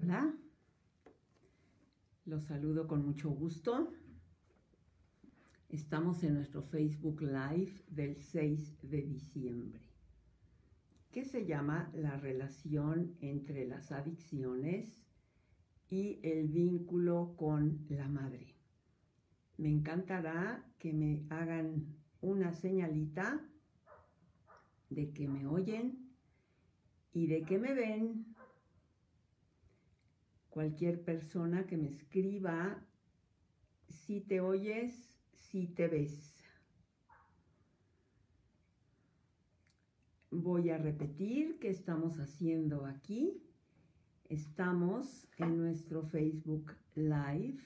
Hola, los saludo con mucho gusto. Estamos en nuestro Facebook Live del 6 de diciembre, que se llama La relación entre las adicciones y el vínculo con la madre. Me encantará que me hagan una señalita de que me oyen y de que me ven cualquier persona que me escriba, si te oyes, si te ves. Voy a repetir qué estamos haciendo aquí. Estamos en nuestro Facebook Live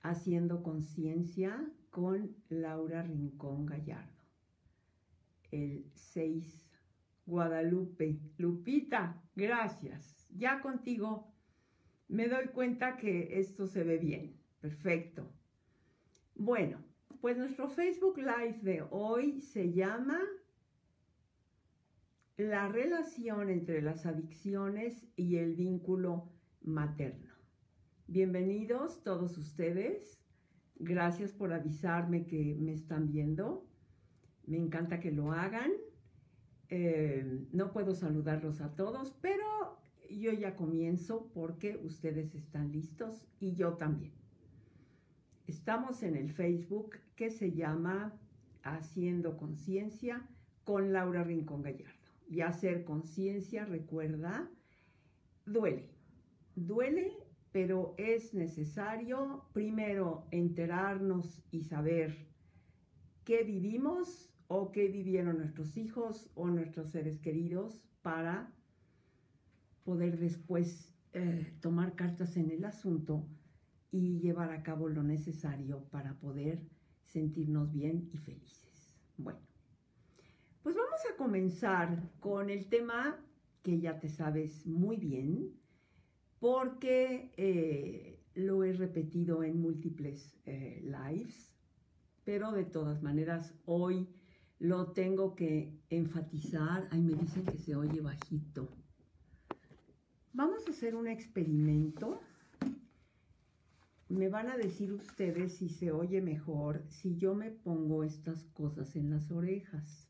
haciendo conciencia con Laura Rincón Gallardo. El 6 Guadalupe. Lupita, gracias. Ya contigo. Me doy cuenta que esto se ve bien. Perfecto. Bueno, pues nuestro Facebook Live de hoy se llama La relación entre las adicciones y el vínculo materno. Bienvenidos todos ustedes. Gracias por avisarme que me están viendo. Me encanta que lo hagan. Eh, no puedo saludarlos a todos, pero yo ya comienzo porque ustedes están listos y yo también. Estamos en el Facebook que se llama Haciendo Conciencia con Laura Rincón Gallardo. Y hacer conciencia, recuerda, duele. Duele, pero es necesario primero enterarnos y saber qué vivimos o qué vivieron nuestros hijos o nuestros seres queridos para poder después eh, tomar cartas en el asunto y llevar a cabo lo necesario para poder sentirnos bien y felices. Bueno, pues vamos a comenzar con el tema que ya te sabes muy bien, porque eh, lo he repetido en múltiples eh, lives, pero de todas maneras hoy lo tengo que enfatizar. Ay, me dicen que se oye bajito. Vamos a hacer un experimento. Me van a decir ustedes si se oye mejor si yo me pongo estas cosas en las orejas.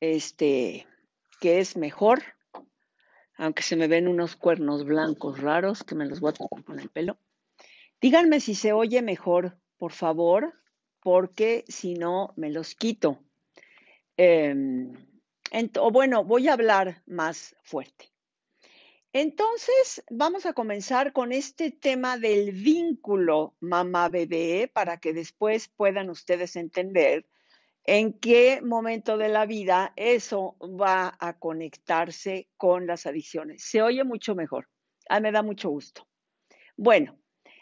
Este, ¿qué es mejor? Aunque se me ven unos cuernos blancos raros que me los voy a poner con el pelo. Díganme si se oye mejor, por favor, porque si no me los quito. Eh, o bueno, voy a hablar más fuerte. Entonces, vamos a comenzar con este tema del vínculo mamá-bebé para que después puedan ustedes entender en qué momento de la vida eso va a conectarse con las adicciones. Se oye mucho mejor. Ah, me da mucho gusto. Bueno,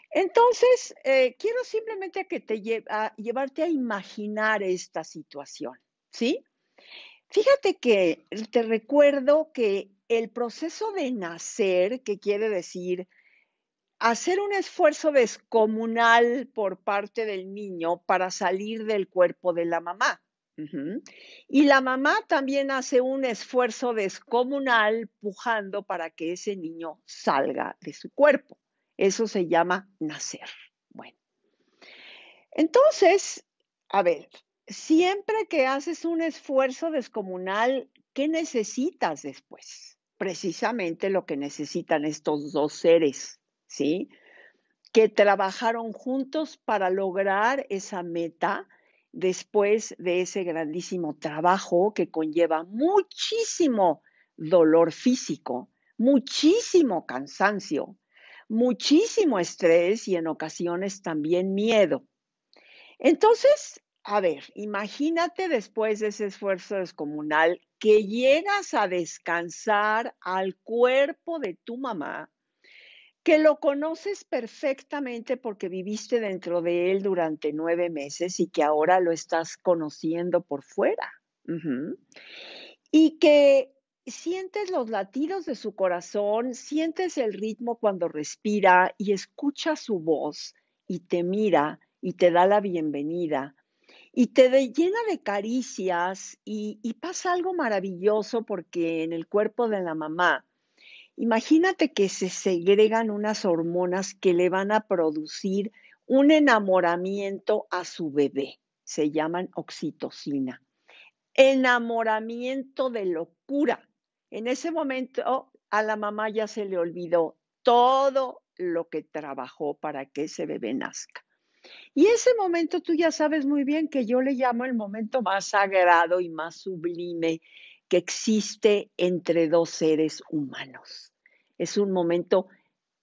entonces, eh, quiero simplemente que te llevarte a imaginar esta situación, ¿sí? Fíjate que te recuerdo que el proceso de nacer, que quiere decir hacer un esfuerzo descomunal por parte del niño para salir del cuerpo de la mamá. Y la mamá también hace un esfuerzo descomunal pujando para que ese niño salga de su cuerpo. Eso se llama nacer. Bueno, entonces, a ver, siempre que haces un esfuerzo descomunal, ¿qué necesitas después? Precisamente lo que necesitan estos dos seres, ¿sí? Que trabajaron juntos para lograr esa meta después de ese grandísimo trabajo que conlleva muchísimo dolor físico, muchísimo cansancio, muchísimo estrés y en ocasiones también miedo. Entonces, a ver, imagínate después de ese esfuerzo descomunal que llegas a descansar al cuerpo de tu mamá, que lo conoces perfectamente porque viviste dentro de él durante nueve meses y que ahora lo estás conociendo por fuera. Y que sientes los latidos de su corazón, sientes el ritmo cuando respira y escucha su voz y te mira y te da la bienvenida y te llena de caricias y, pasa algo maravilloso porque en el cuerpo de la mamá, imagínate que se segregan unas hormonas que le van a producir un enamoramiento a su bebé. Se llaman oxitocina. Enamoramiento de locura. En ese momento a la mamá ya se le olvidó todo lo que trabajó para que ese bebé nazca. Y ese momento tú ya sabes muy bien que yo le llamo el momento más sagrado y más sublime que existe entre dos seres humanos. Es un momento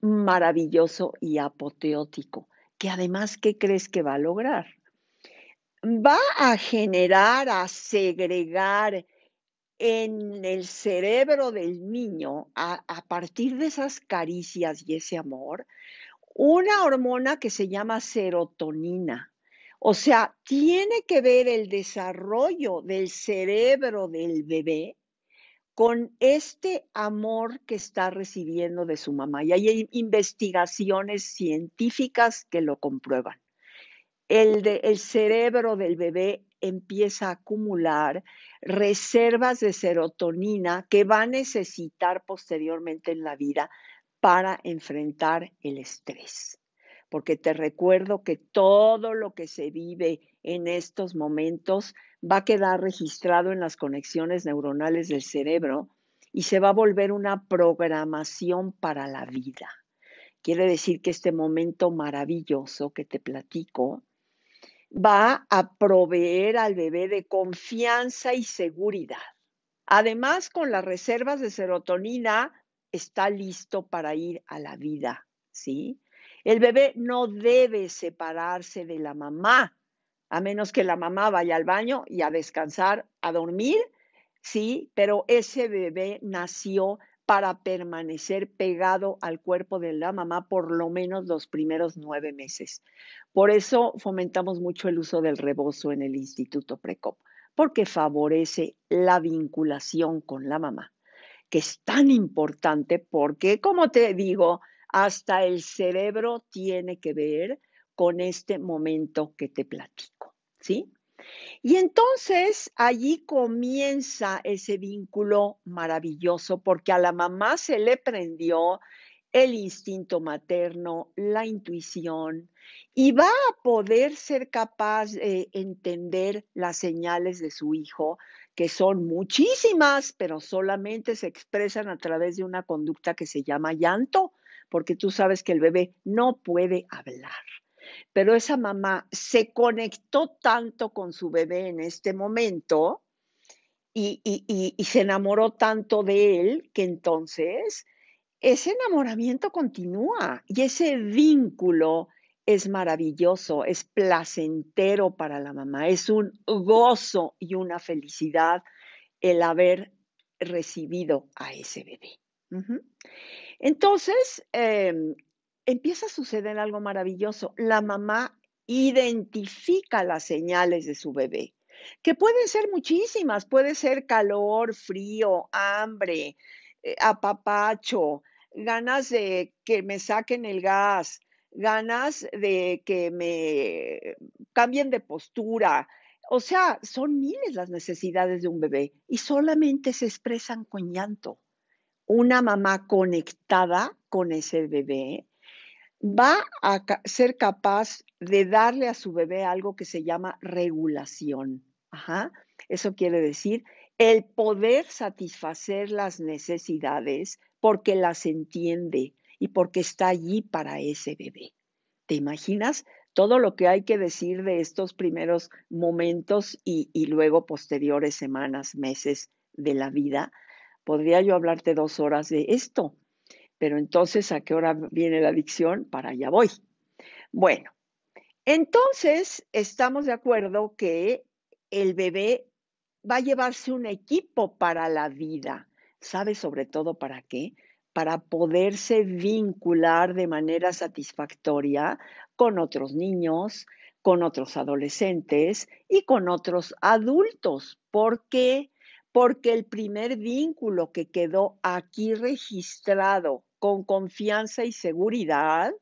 maravilloso y apoteótico, que además, ¿qué crees que va a lograr? Va a generar, a segregar en el cerebro del niño, a, a partir de esas caricias y ese amor, una hormona que se llama serotonina. O sea, tiene que ver el desarrollo del cerebro del bebé con este amor que está recibiendo de su mamá. Y hay investigaciones científicas que lo comprueban. El, el cerebro del bebé empieza a acumular reservas de serotonina que va a necesitar posteriormente en la vida para enfrentar el estrés. Porque te recuerdo que todo lo que se vive en estos momentos va a quedar registrado en las conexiones neuronales del cerebro y se va a volver una programación para la vida. Quiere decir que este momento maravilloso que te platico va a proveer al bebé de confianza y seguridad. Además, con las reservas de serotonina está listo para ir a la vida, ¿sí? El bebé no debe separarse de la mamá, a menos que la mamá vaya al baño y a descansar, a dormir, ¿sí? Pero ese bebé nació para permanecer pegado al cuerpo de la mamá por lo menos los primeros nueve meses. Por eso fomentamos mucho el uso del rebozo en el Instituto Precop, porque favorece la vinculación con la mamá que es tan importante porque, como te digo, hasta el cerebro tiene que ver con este momento que te platico, ¿sí? Y entonces allí comienza ese vínculo maravilloso porque a la mamá se le prendió el instinto materno, la intuición, y va a poder ser capaz de entender las señales de su hijo que son muchísimas, pero solamente se expresan a través de una conducta que se llama llanto, porque tú sabes que el bebé no puede hablar. Pero esa mamá se conectó tanto con su bebé en este momento y, y, y se enamoró tanto de él que entonces ese enamoramiento continúa y ese vínculo es maravilloso, es placentero para la mamá, es un gozo y una felicidad el haber recibido a ese bebé. Entonces, em, empieza a suceder algo maravilloso. La mamá identifica las señales de su bebé, que pueden ser muchísimas, puede ser calor, frío, hambre, eh, apapacho, ganas de que me saquen el gas, ganas de que me cambien de postura. O sea, son miles las necesidades de un bebé y solamente se expresan con llanto. Una mamá conectada con ese bebé va a ser capaz de darle a su bebé algo que se llama regulación. Eso quiere decir el poder satisfacer las necesidades porque las entiende, y porque está allí para ese bebé. ¿Te imaginas todo lo que hay que decir de estos primeros momentos y, luego posteriores semanas, meses de la vida? Podría yo hablarte dos horas de esto, pero entonces, ¿a qué hora viene la adicción? Para allá voy. Bueno, entonces estamos de acuerdo que el bebé va a llevarse un equipo para la vida. ¿Sabe sobre todo para qué? para poderse vincular de manera satisfactoria con otros niños, con otros adolescentes y con otros adultos. ¿Por qué? Porque el primer vínculo que quedó aquí registrado con confianza y seguridad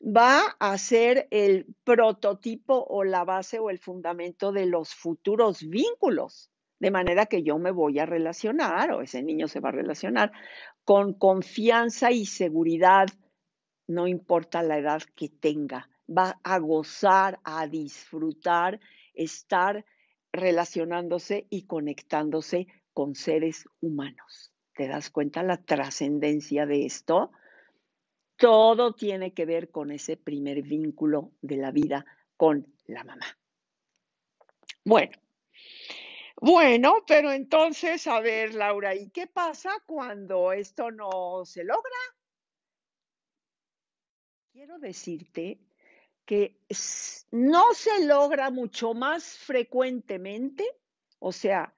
va a ser el prototipo o la base o el fundamento de los futuros vínculos. De manera que yo me voy a relacionar o ese niño se va a relacionar con confianza y seguridad, no importa la edad que tenga. Va a gozar, a disfrutar, estar relacionándose y conectándose con seres humanos. ¿Te das cuenta la trascendencia de esto? Todo tiene que ver con ese primer vínculo de la vida con la mamá. Bueno, bueno, pero entonces, a ver, Laura, ¿y qué pasa cuando esto no se logra? Quiero decirte que no se logra mucho más frecuentemente, o sea,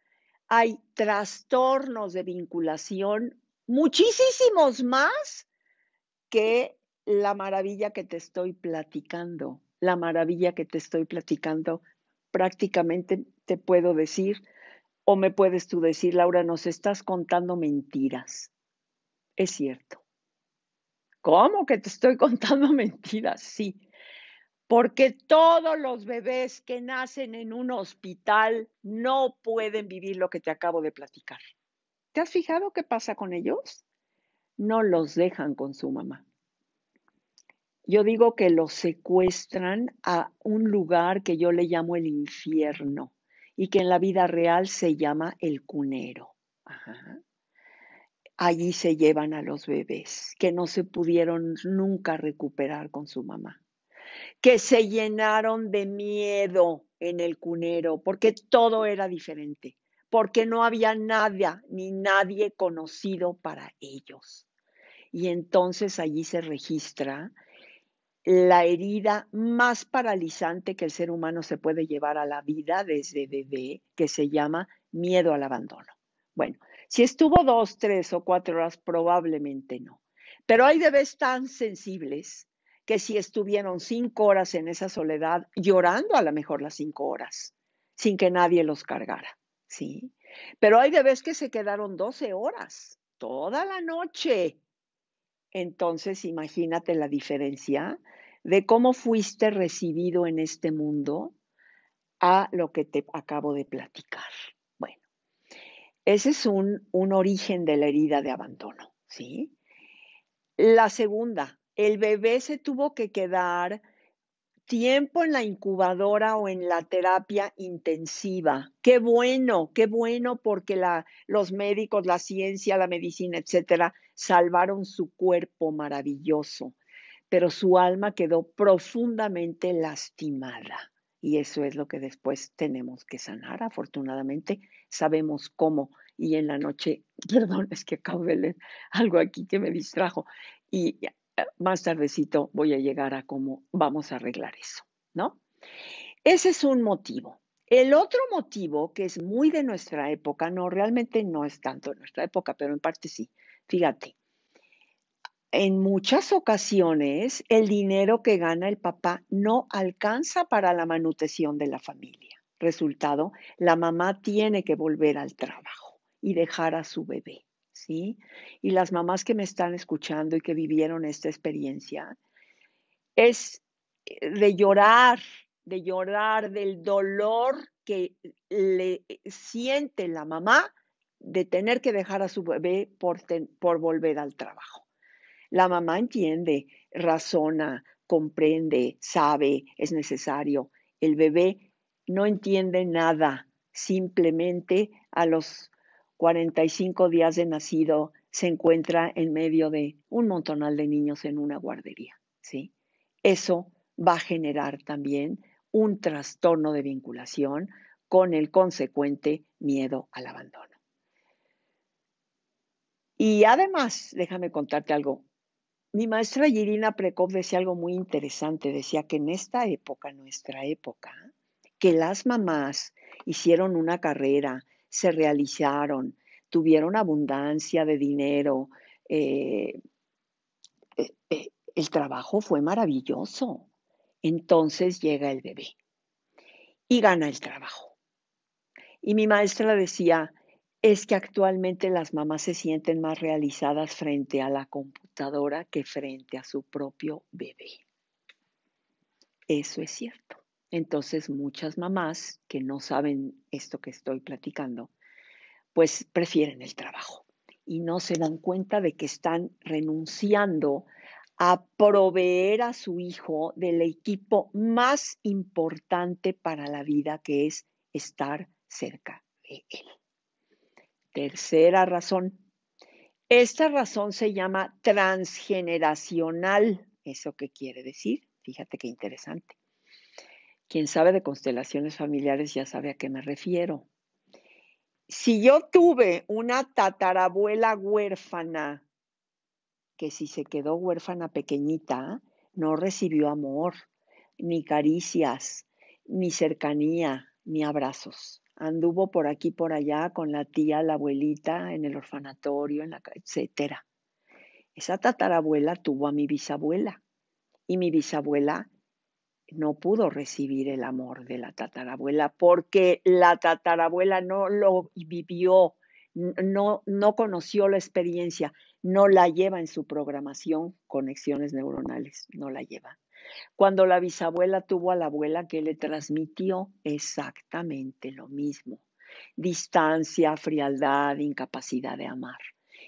hay trastornos de vinculación muchísimos más que la maravilla que te estoy platicando, la maravilla que te estoy platicando prácticamente te puedo decir, o me puedes tú decir, Laura, nos estás contando mentiras. Es cierto. ¿Cómo que te estoy contando mentiras? Sí. Porque todos los bebés que nacen en un hospital no pueden vivir lo que te acabo de platicar. ¿Te has fijado qué pasa con ellos? No los dejan con su mamá. Yo digo que los secuestran a un lugar que yo le llamo el infierno y que en la vida real se llama el cunero. Allí se llevan a los bebés que no se pudieron nunca recuperar con su mamá, que se llenaron de miedo en el cunero porque todo era diferente, porque no había nada ni nadie conocido para ellos. Y entonces allí se registra la herida más paralizante que el ser humano se puede llevar a la vida desde bebé, que se llama miedo al abandono. Bueno, si estuvo dos, tres o cuatro horas, probablemente no. Pero hay bebés tan sensibles que si estuvieron cinco horas en esa soledad, llorando a lo mejor las cinco horas, sin que nadie los cargara, ¿sí? Pero hay bebés que se quedaron doce horas, toda la noche, entonces, imagínate la diferencia de cómo fuiste recibido en este mundo a lo que te acabo de platicar. Bueno, ese es un, origen de la herida de abandono, ¿sí? La segunda, el bebé se tuvo que quedar tiempo en la incubadora o en la terapia intensiva. Qué bueno, qué bueno porque los médicos, la ciencia, la medicina, etcétera, salvaron su cuerpo maravilloso, pero su alma quedó profundamente lastimada. Y eso es lo que después tenemos que sanar. Afortunadamente sabemos cómo. Y en la noche, perdón, es que acabo de leer algo aquí que me distrajo. Y eh, más tardecito voy a llegar a cómo vamos a arreglar eso, ¿no? Ese es un motivo. El otro motivo que es muy de nuestra época, no, realmente no es tanto de nuestra época, pero en parte sí, Fíjate, en muchas ocasiones el dinero que gana el papá no alcanza para la manutención de la familia. Resultado, la mamá tiene que volver al trabajo y dejar a su bebé, ¿sí? Y las mamás que me están escuchando y que vivieron esta experiencia, es eh, de llorar, de llorar del dolor que le eh, siente la mamá de tener que dejar a su bebé por, volver al trabajo. La mamá entiende, razona, comprende, sabe, es necesario. El bebé no entiende nada, simplemente a los 45 días de nacido se encuentra en medio de un montonal de niños en una guardería, ¿sí? Eso va a generar también un trastorno de vinculación con el consecuente miedo al abandono. Y además, déjame contarte algo. Mi maestra Yirina Prekov decía algo muy interesante. Decía que en esta época, nuestra época, que las mamás hicieron una carrera, se realizaron, tuvieron abundancia de dinero, eh, eh, eh, el trabajo fue maravilloso. Entonces llega el bebé y gana el trabajo. Y mi maestra decía, es que actualmente las mamás se sienten más realizadas frente a la computadora que frente a su propio bebé. Eso es cierto. Entonces muchas mamás que no saben esto que estoy platicando, pues prefieren el trabajo y no se dan cuenta de que están renunciando a proveer a su hijo del equipo más importante para la vida, que es estar cerca de él. Tercera razón. Esta razón se llama transgeneracional. ¿Eso qué quiere decir? Fíjate qué interesante. Quien sabe de constelaciones familiares ya sabe a qué me refiero. Si yo tuve una tatarabuela huérfana, que si se quedó huérfana pequeñita, no recibió amor, ni caricias, ni cercanía, ni abrazos anduvo por aquí, por allá, con la tía, la abuelita, en el orfanatorio, en la, etcétera. Esa tatarabuela tuvo a mi bisabuela y mi bisabuela no pudo recibir el amor de la tatarabuela porque la tatarabuela no lo vivió, no, no conoció la experiencia, no la lleva en su programación, conexiones neuronales, no la lleva cuando la bisabuela tuvo a la abuela que le transmitió exactamente lo mismo. Distancia, frialdad, incapacidad de amar,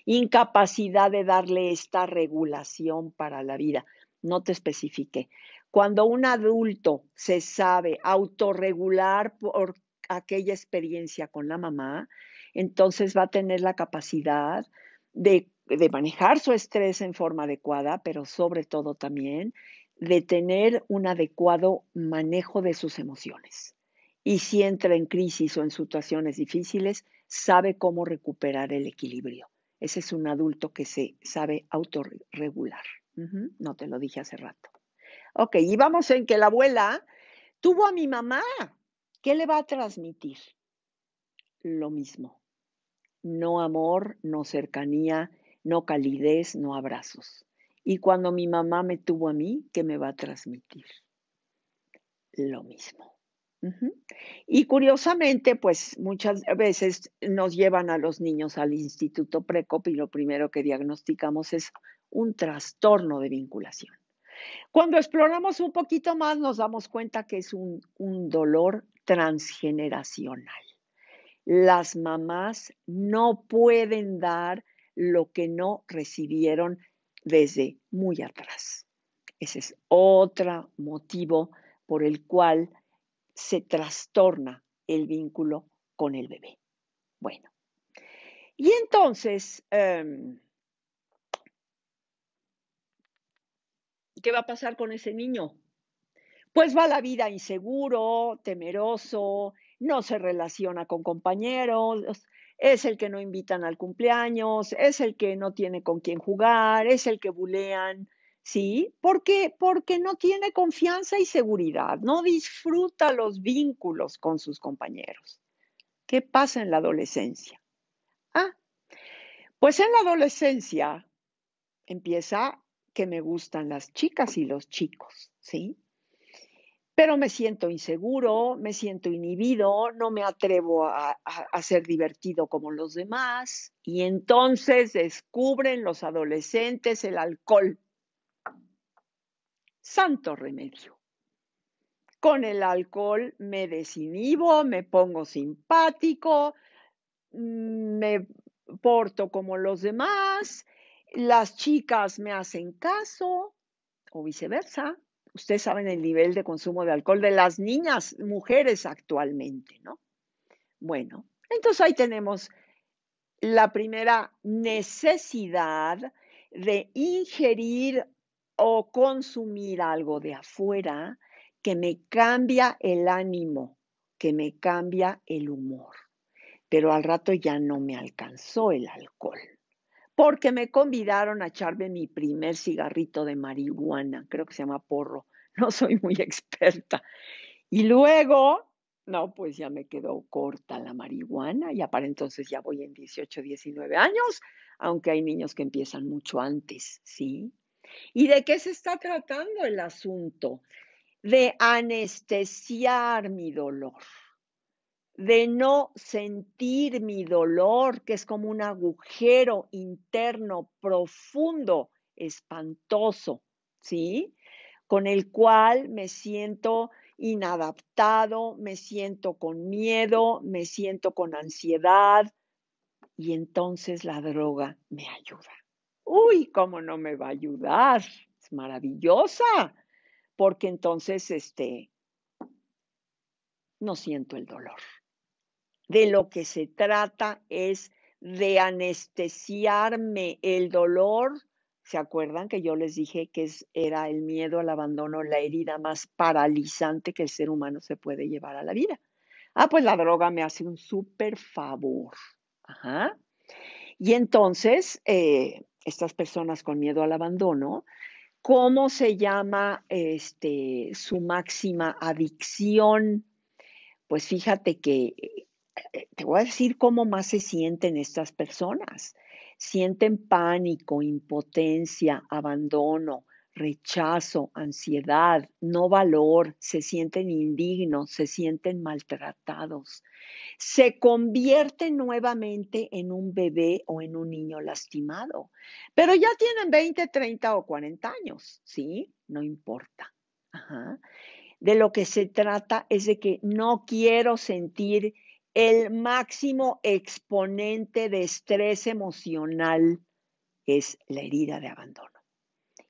incapacidad de darle esta regulación para la vida. No te especifique. Cuando un adulto se sabe autorregular por aquella experiencia con la mamá, entonces va a tener la capacidad de, de, manejar su estrés en forma adecuada, pero sobre todo también de tener un adecuado manejo de sus emociones. Y si entra en crisis o en situaciones difíciles, sabe cómo recuperar el equilibrio. Ese es un adulto que se sabe autorregular. No te lo dije hace rato. Ok, y vamos en que la abuela tuvo a mi mamá. ¿Qué le va a transmitir? Lo mismo. No amor, no cercanía, no calidez, no abrazos. Y cuando mi mamá me tuvo a mí, ¿qué me va a transmitir? Lo mismo. Y curiosamente, pues muchas veces nos llevan a los niños al instituto PRECOP y lo primero que diagnosticamos es un trastorno de vinculación. Cuando exploramos un poquito más nos damos cuenta que es un dolor transgeneracional. Las mamás no pueden dar lo que no recibieron desde muy atrás. Ese es otro motivo por el cual se trastorna el vínculo con el bebé. Bueno, y entonces, em, ¿qué va a pasar con ese niño? Pues va la vida inseguro, temeroso, no se relaciona con compañeros, es el que no invitan al cumpleaños, es el que no tiene con quién jugar, es el que bulean, ¿sí? Porque, porque no tiene confianza y seguridad, no disfruta los vínculos con sus compañeros. ¿Qué pasa en la adolescencia? Ah, pues en la adolescencia empieza que me gustan las chicas y los chicos, ¿sí? pero me siento inseguro, me siento inhibido, no me atrevo a, ser divertido como los demás. Y entonces descubren los adolescentes el alcohol. Santo remedio. Con el alcohol me desinhibo, me pongo simpático, mm, me porto como los demás, las chicas me hacen caso o viceversa Ustedes saben el nivel de consumo de alcohol de las niñas, mujeres actualmente, ¿no? Bueno, entonces ahí tenemos la primera necesidad de ingerir o consumir algo de afuera que me cambia el ánimo, que me cambia el humor. Pero al rato ya no me alcanzó el alcohol porque me convidaron a echarme mi primer cigarrito de marihuana, creo que se llama porro, no soy muy experta. Y luego, no, pues ya me quedó corta la marihuana, y para entonces ya voy en 18, 19 años, aunque hay niños que empiezan mucho antes, ¿sí? ¿Y de qué se está tratando el asunto? De anestesiar mi dolor de no sentir mi dolor, que es como un agujero interno profundo, espantoso, ¿sí? Con el cual me siento inadaptado, me siento con miedo, me siento con ansiedad y entonces la droga me ayuda. Uy, ¿cómo no me va a ayudar? Es maravillosa, porque entonces este no siento el dolor de lo que se trata es de anestesiarme el dolor. ¿Se acuerdan que yo les dije que era el miedo al abandono, la herida más paralizante que el ser humano se puede llevar a la vida? Ah, pues la droga me hace un súper favor. Ajá. Y entonces, eh, estas personas con miedo al abandono, ¿cómo se llama este, su máxima adicción? Pues fíjate que eh, te voy a decir cómo más se sienten estas personas. Sienten pánico, impotencia, abandono, rechazo, ansiedad, no valor, se sienten indignos, se sienten maltratados. Se convierten nuevamente en un bebé o en un niño lastimado, pero ya tienen 20, 30 o 40 años, ¿sí? No importa. De lo que se trata es de que no quiero sentir el máximo exponente de estrés emocional es la herida de abandono.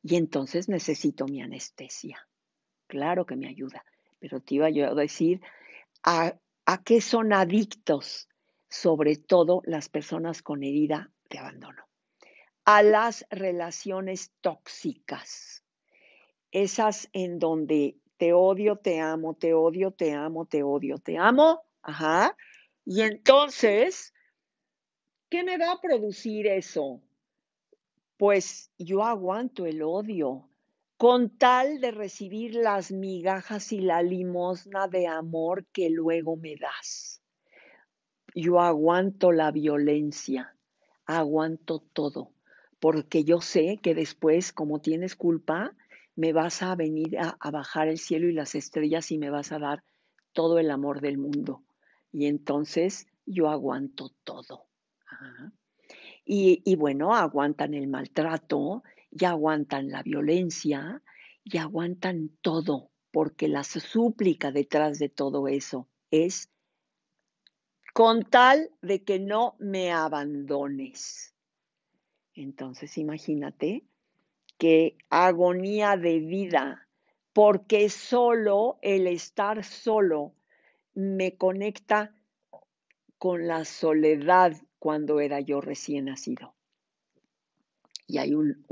Y entonces necesito mi anestesia. Claro que me ayuda, pero te iba yo a decir a, a qué son adictos, sobre todo las personas con herida de abandono. A las relaciones tóxicas, esas en donde te odio, te amo, te odio, te amo, te odio, te amo, ajá, y entonces, ¿qué me va a producir eso? Pues yo aguanto el odio con tal de recibir las migajas y la limosna de amor que luego me das. Yo aguanto la violencia, aguanto todo, porque yo sé que después, como tienes culpa, me vas a venir a, a bajar el cielo y las estrellas y me vas a dar todo el amor del mundo y entonces yo aguanto todo. Y, bueno, aguantan el maltrato, y aguantan la violencia, y aguantan todo, porque la súplica detrás de todo eso es con tal de que no me abandones. Entonces imagínate qué agonía de vida, porque solo el estar solo me conecta con la soledad cuando era yo recién nacido. Y hay un,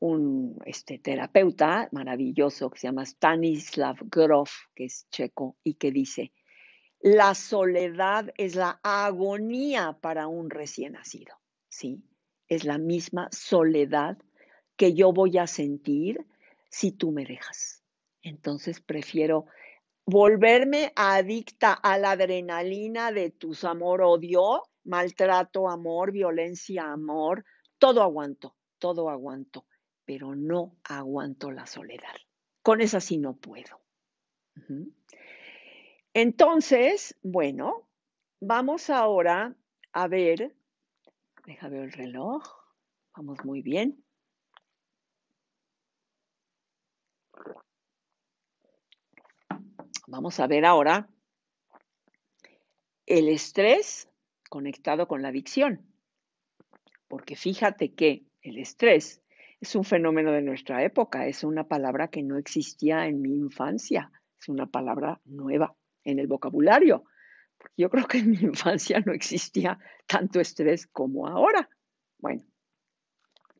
un, este, terapeuta maravilloso que se llama Stanislav Grof, que es checo, y que dice, la soledad es la agonía para un recién nacido, ¿sí? Es la misma soledad que yo voy a sentir si tú me dejas. Entonces prefiero volverme adicta a la adrenalina de tus amor-odio, maltrato, amor, violencia, amor, todo aguanto, todo aguanto, pero no aguanto la soledad. Con esa sí no puedo. Entonces, bueno, vamos ahora a ver, déjame ver el reloj, vamos muy bien. Vamos a ver ahora el estrés conectado con la adicción, porque fíjate que el estrés es un fenómeno de nuestra época, es una palabra que no existía en mi infancia, es una palabra nueva en el vocabulario. Porque yo creo que en mi infancia no existía tanto estrés como ahora. Bueno,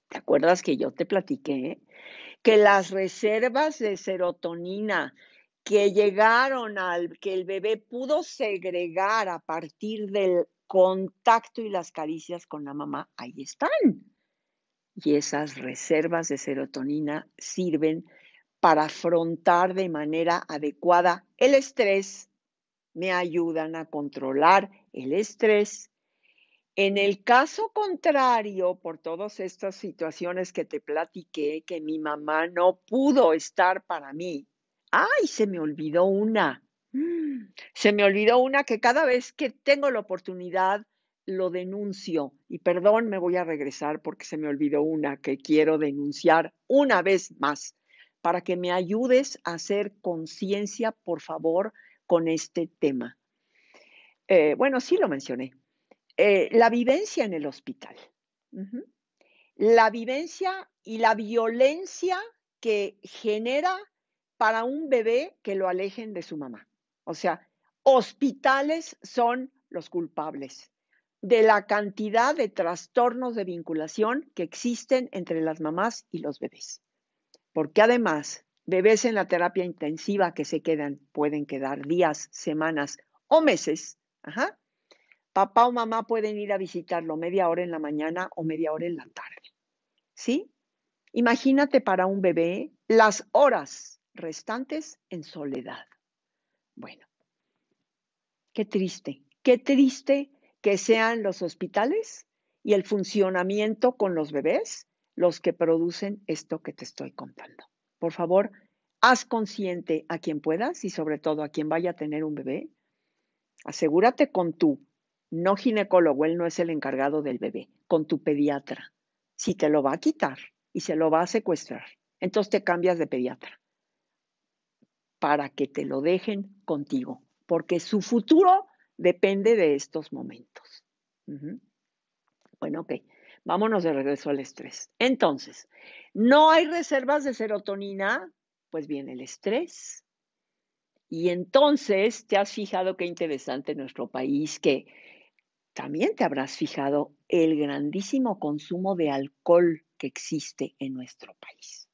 ¿te acuerdas que yo te platiqué que las reservas de serotonina que llegaron al que el bebé pudo segregar a partir del contacto y las caricias con la mamá, ahí están. Y esas reservas de serotonina sirven para afrontar de manera adecuada el estrés, me ayudan a controlar el estrés. En el caso contrario, por todas estas situaciones que te platiqué, que mi mamá no pudo estar para mí, ¡Ay, se me olvidó una! Se me olvidó una que cada vez que tengo la oportunidad lo denuncio. Y perdón, me voy a regresar porque se me olvidó una que quiero denunciar una vez más para que me ayudes a hacer conciencia, por favor, con este tema. Eh, bueno, sí lo mencioné. Eh, la vivencia en el hospital. La vivencia y la violencia que genera para un bebé que lo alejen de su mamá. O sea, hospitales son los culpables de la cantidad de trastornos de vinculación que existen entre las mamás y los bebés. Porque además, bebés en la terapia intensiva que se quedan, pueden quedar días, semanas o meses. Ajá. Papá o mamá pueden ir a visitarlo media hora en la mañana o media hora en la tarde. ¿Sí? Imagínate para un bebé las horas restantes en soledad. Bueno, qué triste, qué triste que sean los hospitales y el funcionamiento con los bebés los que producen esto que te estoy contando. Por favor, haz consciente a quien puedas y sobre todo a quien vaya a tener un bebé. Asegúrate con tu no ginecólogo, él no es el encargado del bebé, con tu pediatra. Si te lo va a quitar y se lo va a secuestrar, entonces te cambias de pediatra para que te lo dejen contigo, porque su futuro depende de estos momentos. Bueno, ok, vámonos de regreso al estrés. Entonces, ¿no hay reservas de serotonina? Pues viene el estrés. Y entonces, ¿te has fijado qué interesante nuestro país? Que también te habrás fijado el grandísimo consumo de alcohol que existe en nuestro país.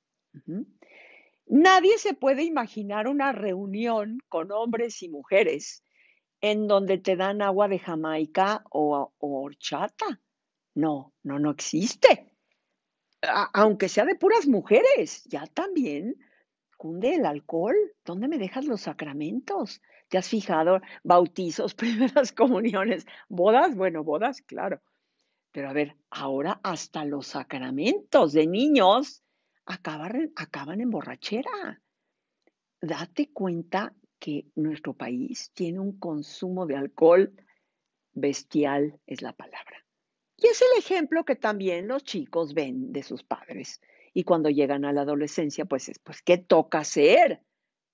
Nadie se puede imaginar una reunión con hombres y mujeres en donde te dan agua de Jamaica o, horchata. No, no, no existe. aunque sea de puras mujeres, ya también cunde el alcohol. ¿Dónde me dejas los sacramentos? ¿Te has fijado? Bautizos, primeras comuniones, bodas, bueno, bodas, claro. Pero a ver, ahora hasta los sacramentos de niños acaban en borrachera. Date cuenta que nuestro país tiene un consumo de alcohol bestial, es la palabra. Y es el ejemplo que también los chicos ven de sus padres. Y cuando llegan a la adolescencia, pues, pues ¿qué toca hacer?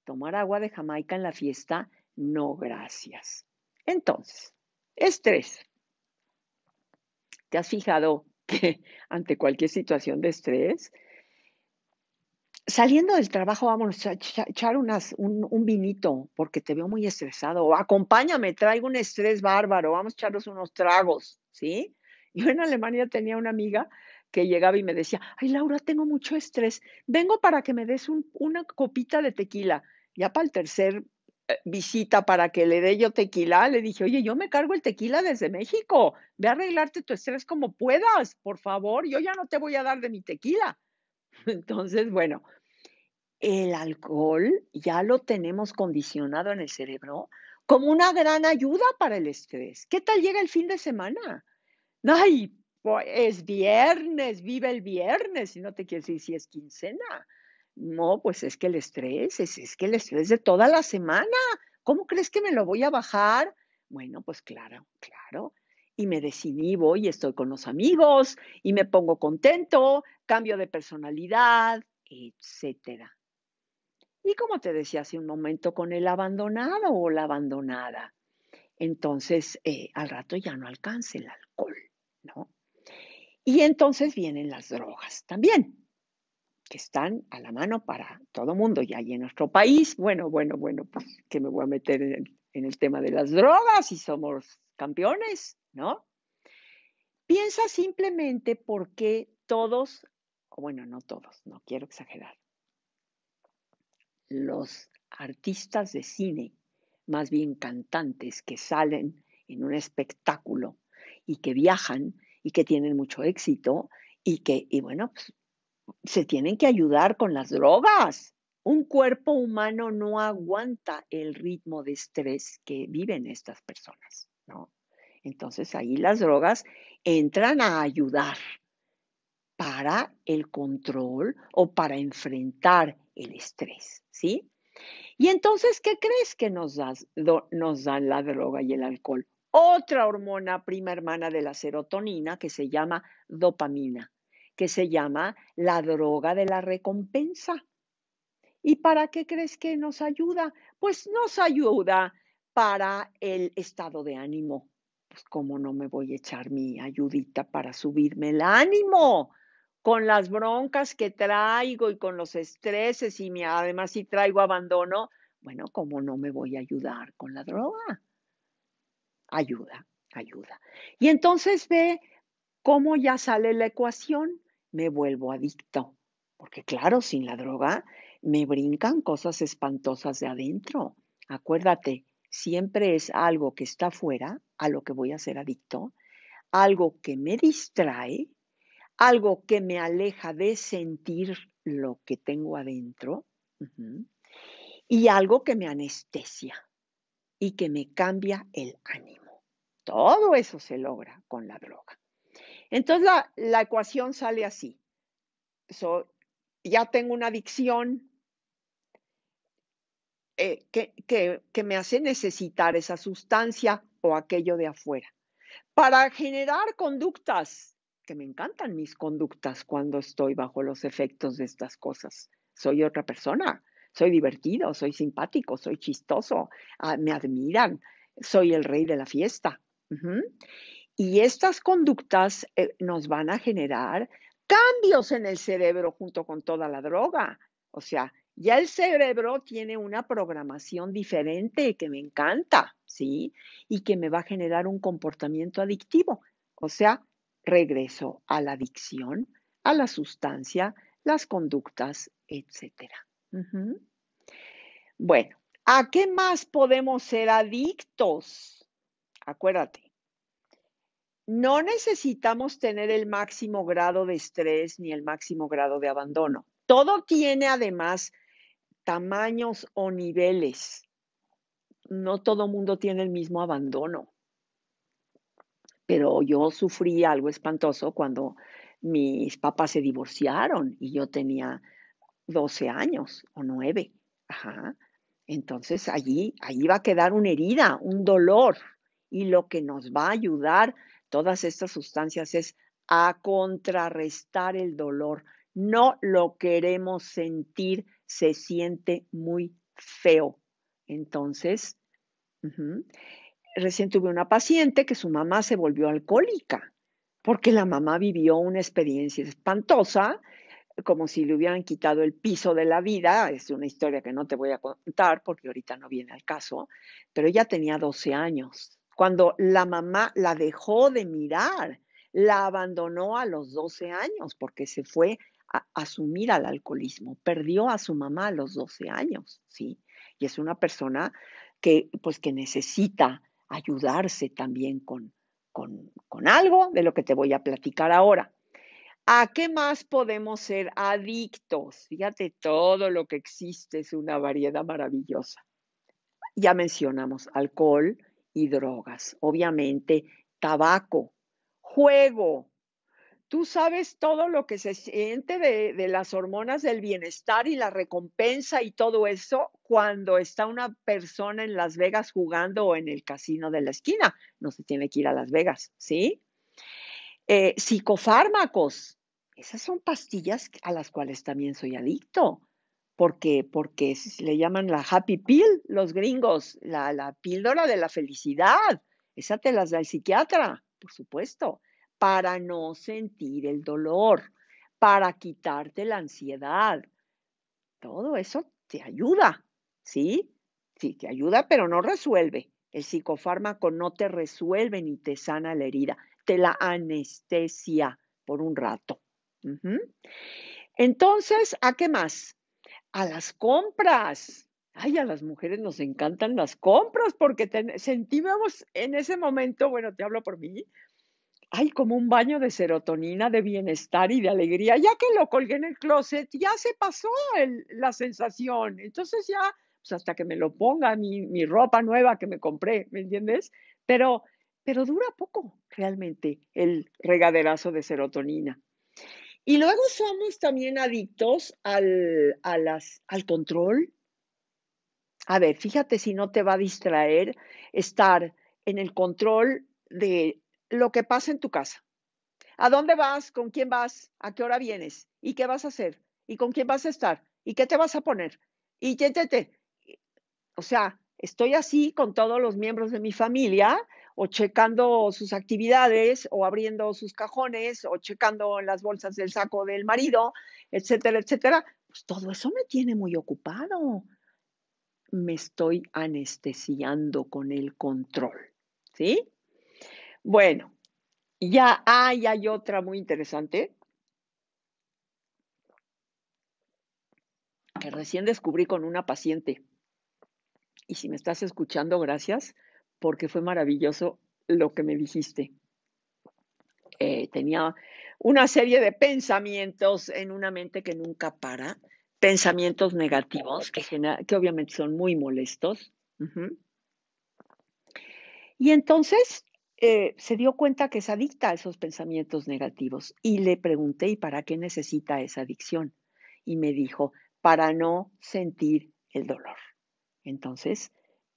Tomar agua de Jamaica en la fiesta, no gracias. Entonces, estrés. ¿Te has fijado que ante cualquier situación de estrés, saliendo del trabajo, vamos a echar unas, un, vinito, porque te veo muy estresado, acompáñame, traigo un estrés bárbaro, vamos a echarnos unos tragos, ¿sí? Yo en Alemania tenía una amiga que llegaba y me decía, ay Laura, tengo mucho estrés, vengo para que me des una copita de tequila. Ya para el tercer eh, visita para que le dé yo tequila, le dije, oye, yo me cargo el tequila desde México, ve a arreglarte tu estrés como puedas, por favor, yo ya no te voy a dar de mi tequila. Entonces, bueno, el alcohol ya lo tenemos condicionado en el cerebro como una gran ayuda para el estrés. ¿Qué tal llega el fin de semana? Ay, pues, es viernes, vive el viernes, si no te quieres decir si es quincena. No, pues es que el estrés, es, es que el estrés de toda la semana. ¿Cómo crees que me lo voy a bajar? Bueno, pues claro, claro. Y me desinhibo y estoy con los amigos y me pongo contento, cambio de personalidad, etcétera. Y como te decía hace un momento, con el abandonado o la abandonada, entonces eh, al rato ya no alcanza el alcohol, ¿no? Y entonces vienen las drogas también, que están a la mano para todo mundo. Y ahí en nuestro país, bueno, bueno, bueno, pues que me voy a meter en el, tema de las drogas y somos campeones, ¿no? Piensa simplemente por qué todos, bueno, no todos, no quiero exagerar, los artistas de cine, más bien cantantes que salen en un espectáculo y que viajan y que tienen mucho éxito y que, y bueno, pues, se tienen que ayudar con las drogas. Un cuerpo humano no aguanta el ritmo de estrés que viven estas personas, ¿no? Entonces ahí las drogas entran a ayudar para el control o para enfrentar el estrés, ¿sí? Y entonces, ¿qué crees que nos, dan la droga y el alcohol? Otra hormona prima hermana de la serotonina que se llama dopamina, que se llama la droga de la recompensa. ¿Y para qué crees que nos ayuda? Pues nos ayuda para el estado de ánimo. Pues cómo no me voy a echar mi ayudita para subirme el ánimo con las broncas que traigo y con los estreses y mi, además si traigo abandono, bueno, ¿cómo no me voy a ayudar con la droga? Ayuda, ayuda. Y entonces ve cómo ya sale la ecuación, me vuelvo adicto, porque claro, sin la droga me brincan cosas espantosas de adentro. Acuérdate, siempre es algo que está fuera a lo que voy a ser adicto, algo que me distrae algo que me aleja de sentir lo que tengo adentro y algo que me anestesia y que me cambia el ánimo. Todo eso se logra con la droga. Entonces la, ecuación sale así. ya tengo una adicción eh, que me hace necesitar esa sustancia o aquello de afuera para generar conductas que me encantan mis conductas cuando estoy bajo los efectos de estas cosas. Soy otra persona, soy divertido, soy simpático, soy chistoso, ah, me admiran, soy el rey de la fiesta. Y estas conductas eh, nos van a generar cambios en el cerebro junto con toda la droga. O sea, ya el cerebro tiene una programación diferente que me encanta, ¿sí? Y que me va a generar un comportamiento adictivo. O sea, regreso a la adicción, a la sustancia, las conductas, etc. Bueno, ¿a qué más podemos ser adictos? Acuérdate, no necesitamos tener el máximo grado de estrés ni el máximo grado de abandono. Todo tiene además tamaños o niveles. No todo mundo tiene el mismo abandono. Pero yo sufrí algo espantoso cuando mis papás se divorciaron y yo tenía 12 años o 9. Ajá. Entonces allí, allí va a quedar una herida, un dolor. Y lo que nos va a ayudar todas estas sustancias es a contrarrestar el dolor. No lo queremos sentir, se siente muy feo. Entonces, recién tuve una paciente que su mamá se volvió alcohólica, porque la mamá vivió una experiencia espantosa, como si le hubieran quitado el piso de la vida. Es una historia que no te voy a contar porque ahorita no viene al caso, pero ella tenía 12 años, cuando la mamá la dejó de mirar, la abandonó a los 12 años porque se fue a asumir al alcoholismo, perdió a su mamá a los 12 años, ¿sí? Y es una persona que pues que necesita ayudarse también con, algo de lo que te voy a platicar ahora. ¿A qué más podemos ser adictos? Fíjate, todo lo que existe es una variedad maravillosa. Ya mencionamos alcohol y drogas, obviamente tabaco, juego. Tú sabes todo lo que se siente de, de las hormonas del bienestar y la recompensa y todo eso cuando está una persona en Las Vegas jugando o en el casino de la esquina. No se tiene que ir a Las Vegas, ¿sí? Eh, psicofármacos. Esas son pastillas a las cuales también soy adicto. Porque, porque le llaman la happy pill, los gringos, la, la píldora de la felicidad. Esa te las da el psiquiatra, por supuesto, para no sentir el dolor, para quitarte la ansiedad. Todo eso te ayuda, ¿sí? Sí, te ayuda, pero no resuelve. El psicofármaco no te resuelve ni te sana la herida, te la anestesia por un rato. Entonces, ¿a qué más? A las compras. Ay, a las mujeres nos encantan las compras porque te, sentimos en ese momento, bueno, te hablo por mí, hay como un baño de serotonina, de bienestar y de alegría. Ya que lo colgué en el closet, ya se pasó la sensación. Entonces ya pues, hasta que me lo ponga, mi, ropa nueva que me compré, ¿me entiendes? Pero, pero dura poco realmente el regaderazo de serotonina. Y luego somos también adictos al, a al control. A ver, fíjate si no te va a distraer estar en el control de lo que pasa en tu casa. ¿A dónde vas? ¿Con quién vas? ¿A qué hora vienes? ¿Y qué vas a hacer? ¿Y con quién vas a estar? ¿Y qué te vas a poner? Y te, o sea, estoy así con todos los miembros de mi familia o checando sus actividades o abriendo sus cajones o checando las bolsas del saco del marido, etcétera, etcétera. Pues todo eso me tiene muy ocupado. Me estoy anestesiando con el control, ¿sí? Bueno, ya hay, ah, hay otra muy interesante que recién descubrí con una paciente y si me estás escuchando, gracias, porque fue maravilloso lo que me dijiste. Eh, tenía una serie de pensamientos en una mente que nunca para, pensamientos negativos que, obviamente son muy molestos. Y entonces eh, se dio cuenta que es adicta a esos pensamientos negativos y le pregunté, ¿y para qué necesita esa adicción? Y me dijo, para no sentir el dolor. Entonces,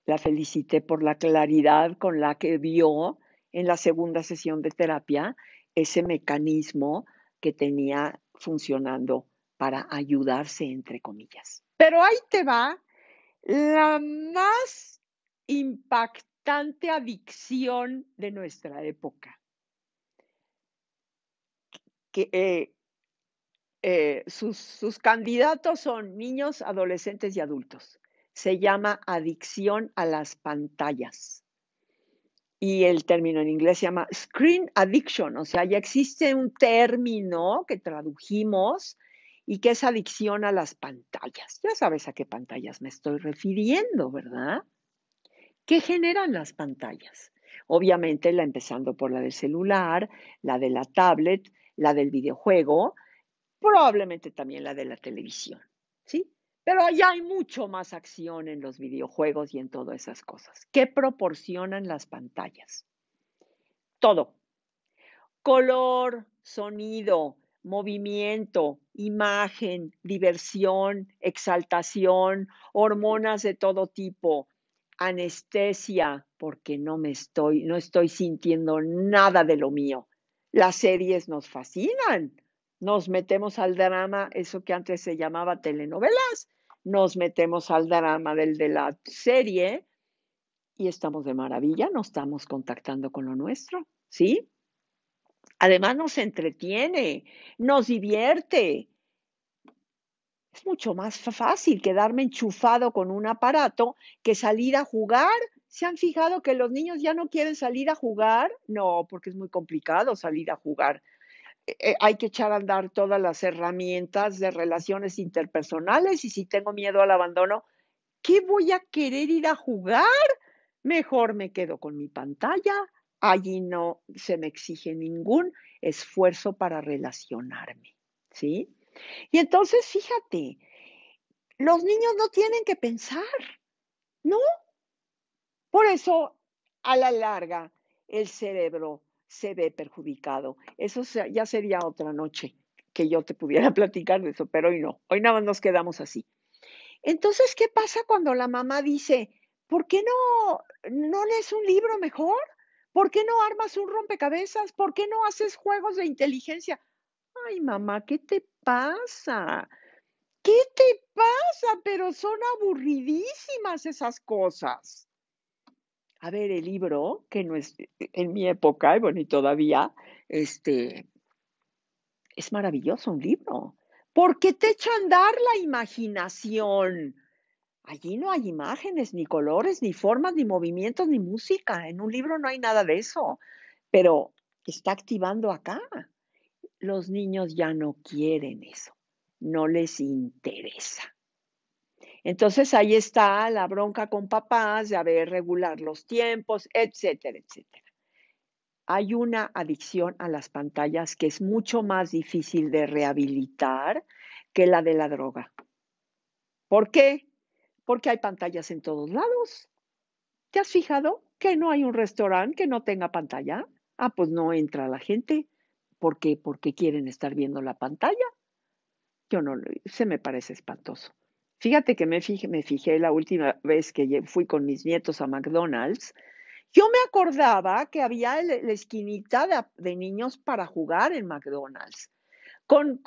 la felicité por la claridad con la que vio en la segunda sesión de terapia ese mecanismo que tenía funcionando para ayudarse, entre comillas. Pero ahí te va la más impactante adicción de nuestra época, que eh, eh, sus candidatos son niños, adolescentes y adultos se llama adicción a las pantallas. Y el término en inglés se llama screen addiction, o sea, ya existe un término que tradujimos y que es adicción a las pantallas. Ya sabes a qué pantallas me estoy refiriendo, ¿verdad? ¿Qué generan las pantallas? Obviamente, la empezando por la del celular, la de la tablet, la del videojuego, probablemente también la de la televisión, ¿sí? Pero allá hay mucho más acción en los videojuegos y en todas esas cosas. ¿Qué proporcionan las pantallas? Todo. Color, sonido, movimiento, imagen, diversión, exaltación, hormonas de todo tipo, anestesia, porque no me estoy, no estoy sintiendo nada de lo mío. Las series nos fascinan, nos metemos al drama, eso que antes se llamaba telenovelas, nos metemos al drama del de la serie y estamos de maravilla, No estamos contactando con lo nuestro, ¿sí? Además nos entretiene, nos divierte. Es mucho más fácil quedarme enchufado con un aparato que salir a jugar. ¿Se han fijado que los niños ya no quieren salir a jugar? No, porque es muy complicado salir a jugar. Eh, hay que echar a andar todas las herramientas de relaciones interpersonales y si tengo miedo al abandono, ¿qué voy a querer ir a jugar? Mejor me quedo con mi pantalla. Allí no se me exige ningún esfuerzo para relacionarme, ¿sí? Y entonces, fíjate, los niños no tienen que pensar, ¿no? Por eso, a la larga, el cerebro se ve perjudicado. Eso ya sería otra noche que yo te pudiera platicar de eso, pero hoy no. Hoy nada más nos quedamos así. Entonces, ¿qué pasa cuando la mamá dice, ¿por qué no, no lees un libro mejor? ¿Por qué no armas un rompecabezas? ¿Por qué no haces juegos de inteligencia? Ay, mamá, ¿qué te pasa? ¿Qué te pasa? Pero son aburridísimas esas cosas a ver el libro que es, eh, en mi época, y bueno, y todavía, este, es maravilloso un libro, porque te echa a andar la imaginación. Allí no hay imágenes, ni colores, ni formas, ni movimientos, ni música. En un libro no hay nada de eso, pero está activando acá. Los niños ya no quieren eso, no les interesa. Entonces ahí está la bronca con papás de haber regular los tiempos, etcétera, etcétera. Hay una adicción a las pantallas que es mucho más difícil de rehabilitar que la de la droga. ¿Por qué? Porque hay pantallas en todos lados. ¿Te has fijado que no hay un restaurante que no tenga pantalla? Ah, pues no entra la gente. ¿Por qué? Porque quieren estar viendo la pantalla. Yo no, se me parece espantoso. Fíjate que me fijé, la última vez que fui con mis nietos a McDonald's. Yo me acordaba que había la esquinita de, niños para jugar en McDonald's, con,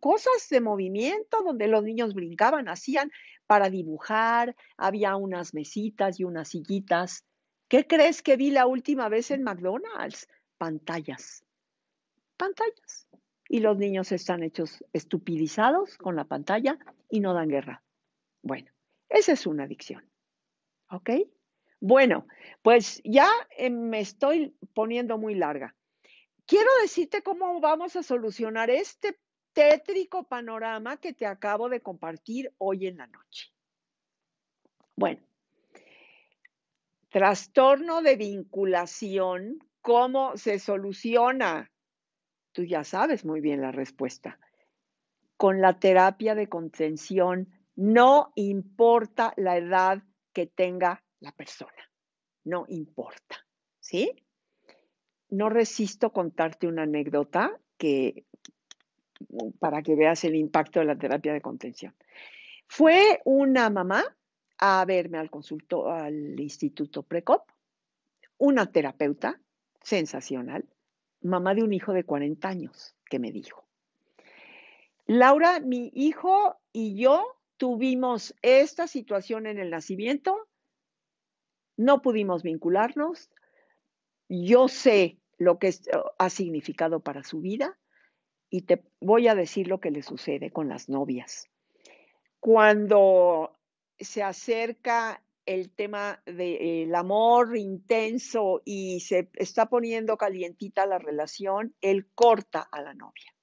cosas de movimiento donde los niños brincaban, hacían para dibujar, había unas mesitas y unas sillitas. ¿Qué crees que vi la última vez en McDonald's? Pantallas. Pantallas y los niños están hechos estupidizados con la pantalla y no dan guerra. Bueno, esa es una adicción. ¿Ok? Bueno, pues ya eh, me estoy poniendo muy larga. Quiero decirte cómo vamos a solucionar este tétrico panorama que te acabo de compartir hoy en la noche. Bueno, trastorno de vinculación, ¿cómo se soluciona? Tú ya sabes muy bien la respuesta. Con la terapia de contención no importa la edad que tenga la persona. No importa. ¿Sí? No resisto contarte una anécdota que para que veas el impacto de la terapia de contención. Fue una mamá a verme al consulto al Instituto Precop, una terapeuta sensacional, mamá de un hijo de 40 años, que me dijo, Laura, mi hijo y yo tuvimos esta situación en el nacimiento, no pudimos vincularnos, yo sé lo que eh, ha significado para su vida y te voy a decir lo que le sucede con las novias. Cuando se acerca el tema del amor intenso y se está poniendo calientita la relación, él corta a la novia.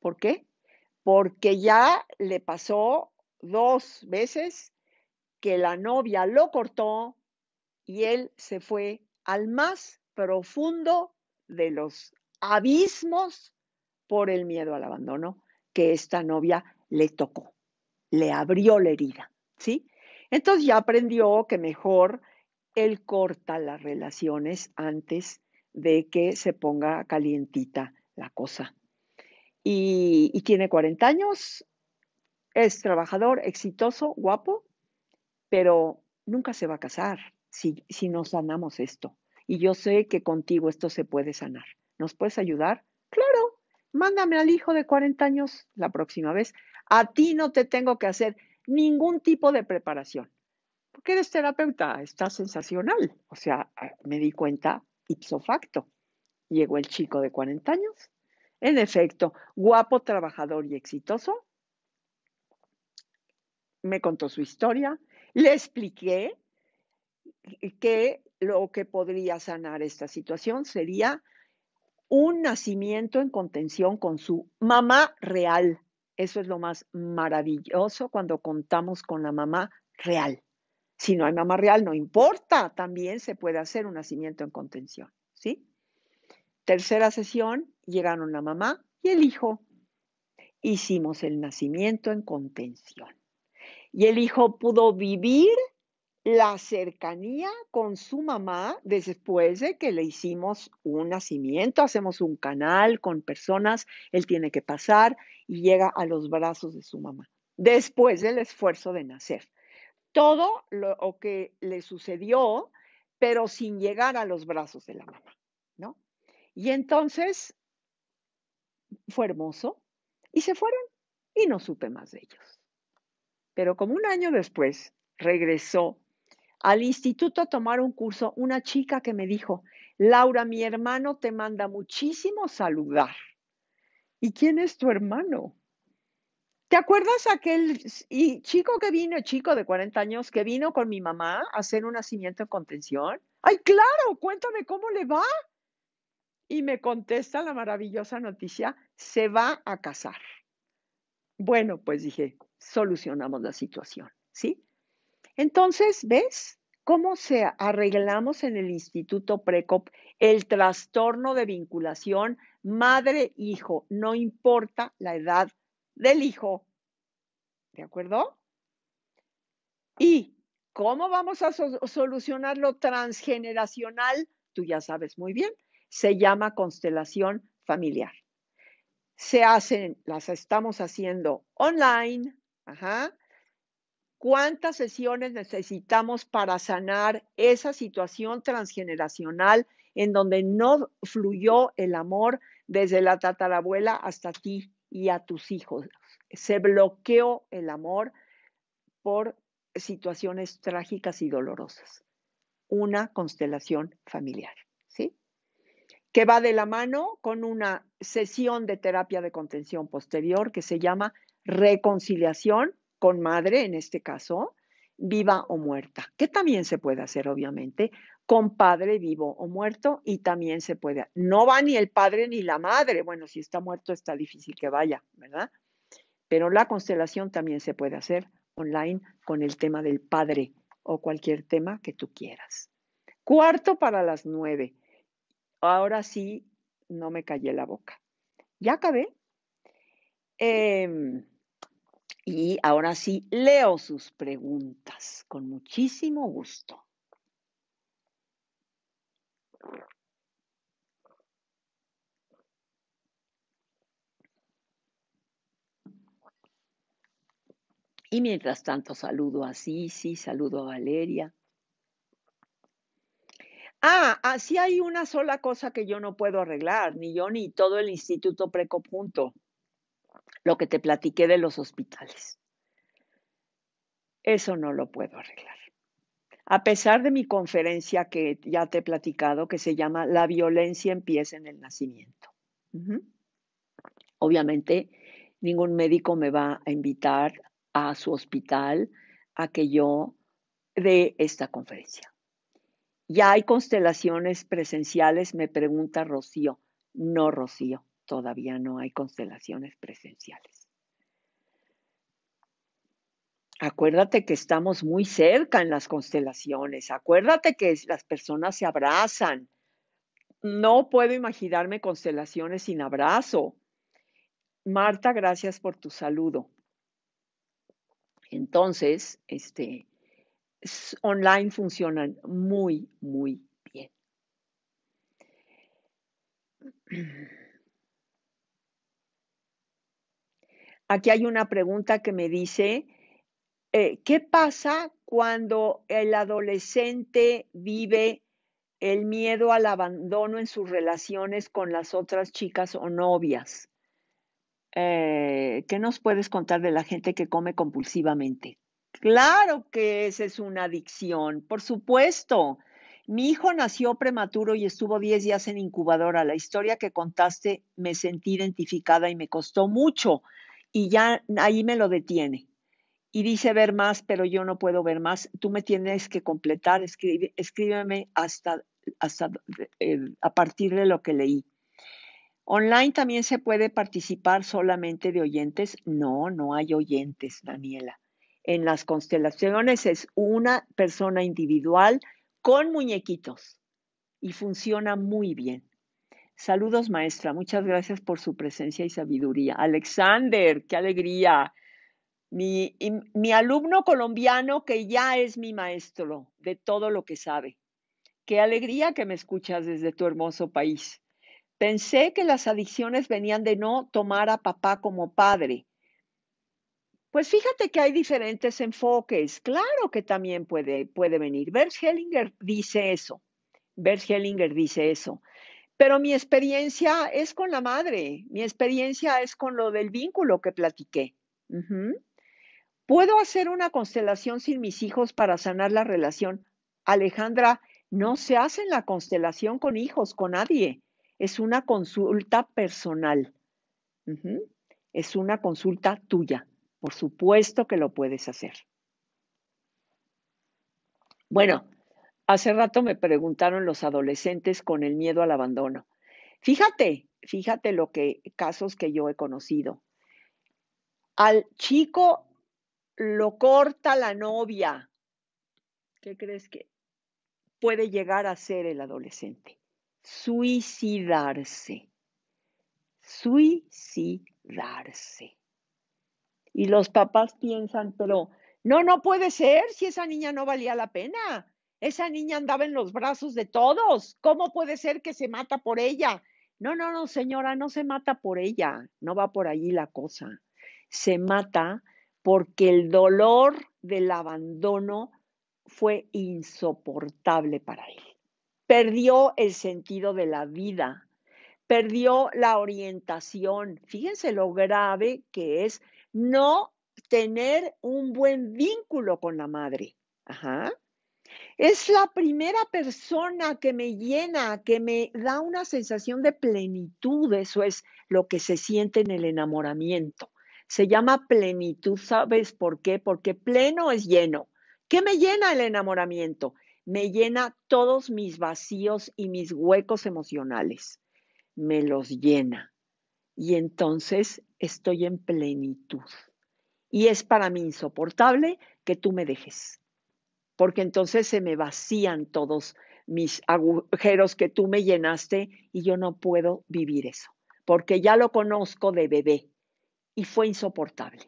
¿Por qué? Porque ya le pasó dos veces que la novia lo cortó y él se fue al más profundo de los abismos por el miedo al abandono que esta novia le tocó, le abrió la herida, ¿sí? Entonces ya aprendió que mejor él corta las relaciones antes de que se ponga calientita la cosa. Y, tiene 40 años, es trabajador, exitoso, guapo, pero nunca se va a casar si, si no sanamos esto. Y yo sé que contigo esto se puede sanar. ¿Nos puedes ayudar? Claro, mándame al hijo de 40 años la próxima vez. A ti no te tengo que hacer ningún tipo de preparación. Porque eres terapeuta, está sensacional. O sea, ah, me di cuenta ipso facto. Llegó el chico de 40 años, en efecto, guapo, trabajador y exitoso. Me contó su historia, le expliqué que lo que podría sanar esta situación sería un nacimiento en contención con su mamá real, eso es lo más maravilloso cuando contamos con la mamá real. Si no hay mamá real, no importa, también se puede hacer un nacimiento en contención, ¿sí? Tercera sesión, llegaron la mamá y el hijo. Hicimos el nacimiento en contención. Y el hijo pudo vivir la cercanía con su mamá después de que le hicimos un nacimiento, hacemos un canal con personas, él tiene que pasar y llega a los brazos de su mamá, después del esfuerzo de nacer. Todo lo que le sucedió, pero sin llegar a los brazos de la mamá, ¿no? Y entonces fue hermoso y se fueron y no supe más de ellos. Pero como un año después regresó al instituto a tomar un curso una chica que me dijo, Laura, mi hermano te manda muchísimo saludar. ¿Y quién es tu hermano? ¿Te acuerdas aquel y chico que vino, chico de 40 años, que vino con mi mamá a hacer un nacimiento en contención? Ay, claro, cuéntame cómo le va. Y me contesta la maravillosa noticia, se va a casar. Bueno, pues dije, solucionamos la situación, ¿sí? Entonces, ¿ves cómo se arreglamos en el Instituto Precop el trastorno de vinculación madre-hijo? No importa la edad del hijo. ¿De acuerdo? ¿Y cómo vamos a solucionar lo transgeneracional? Tú ya sabes muy bien. Se llama constelación familiar. Se hacen, las estamos haciendo online, ajá, cuántas sesiones necesitamos para sanar esa situación transgeneracional en donde no fluyó el amor desde la tatarabuela hasta ti y a tus hijos. Se bloqueó el amor por situaciones trágicas y dolorosas. Una constelación familiar, ¿sí? Que va de la mano con una sesión de terapia de contención posterior que se llama reconciliación con madre en este caso, viva o muerta, que también se puede hacer, obviamente, con padre vivo o muerto y también se puede. No va ni el padre ni la madre. Bueno, si está muerto está difícil que vaya, ¿verdad? Pero la constelación también se puede hacer online con el tema del padre o cualquier tema que tú quieras. Cuarto para las nueve. Ahora sí, no me callé la boca. Ya acabé. Em, y ahora sí, leo sus preguntas con muchísimo gusto. Y mientras tanto saludo a Sisi, saludo a Valeria. Ah, así hay una sola cosa que yo no puedo arreglar, ni yo ni todo el instituto preconjunto lo que te platiqué de los hospitales. Eso no lo puedo arreglar. A pesar de mi conferencia que ya te he platicado, que se llama La violencia empieza en el nacimiento. Obviamente, ningún médico me va a invitar a su hospital a que yo dé esta conferencia. Ya hay constelaciones presenciales, me pregunta Rocío. No, Rocío, todavía no hay constelaciones presenciales. Acuérdate que estamos muy cerca en las constelaciones, acuérdate que las personas se abrazan. No puedo imaginarme constelaciones sin abrazo. Marta, gracias por tu saludo. Entonces, este, online funcionan muy, muy bien. Aquí hay una pregunta que me dice, eh, ¿qué pasa cuando el adolescente vive el miedo al abandono en sus relaciones con las otras chicas o novias? Eh, ¿Qué nos puedes contar de la gente que come compulsivamente? Claro que esa es una adicción, por supuesto. Mi hijo nació prematuro y estuvo 10 días en incubadora. La historia que contaste me sentí identificada y me costó mucho y ya ahí me lo detiene. Y dice ver más, pero yo no puedo ver más. Tú me tienes que completar, escribe, escríbeme hasta, hasta eh, a partir de lo que leí. Online también se puede participar solamente de oyentes. No, no hay oyentes, Daniela. En las constelaciones es una persona individual con muñequitos y funciona muy bien. Saludos, maestra. Muchas gracias por su presencia y sabiduría. Alexander, qué alegría. Mi, mi, alumno colombiano que ya es mi maestro de todo lo que sabe. Qué alegría que me escuchas desde tu hermoso país. Pensé que las adicciones venían de no tomar a papá como padre. Pues fíjate que hay diferentes enfoques. Claro que también puede, puede venir. Bert Hellinger dice eso. Bert Hellinger dice eso. Pero mi experiencia es con la madre, mi experiencia es con lo del vínculo que platiqué. ¿Puedo hacer una constelación sin mis hijos para sanar la relación? Alejandra, no se hace en la constelación con hijos, con nadie. Es una consulta personal. Es una consulta tuya. Por supuesto que lo puedes hacer. Bueno, Hace rato me preguntaron los adolescentes con el miedo al abandono. Fíjate, fíjate lo que casos que yo he conocido. Al chico lo corta la novia. ¿Qué crees que puede llegar a ser el adolescente? Suicidarse. Suicidarse. Y los papás piensan, pero no, no puede ser si esa niña no valía la pena esa niña andaba en los brazos de todos. ¿Cómo puede ser que se mata por ella? No, no, no, señora, no se mata por ella. No va por allí la cosa. Se mata porque el dolor del abandono fue insoportable para él. Perdió el sentido de la vida, perdió la orientación. Fíjense lo grave que es no tener un buen vínculo con la madre. Ajá. Es la primera persona que me llena, que me da una sensación de plenitud. Eso es lo que se siente en el enamoramiento. Se llama plenitud. ¿Sabes por qué? Porque pleno es lleno. ¿Qué me llena el enamoramiento? Me llena todos mis vacíos y mis huecos emocionales. Me los llena. Y entonces estoy en plenitud. Y es para mí insoportable que tú me dejes porque entonces se me vacían todos mis agujeros que tú me llenaste y yo no puedo vivir eso, porque ya lo conozco de bebé y fue insoportable.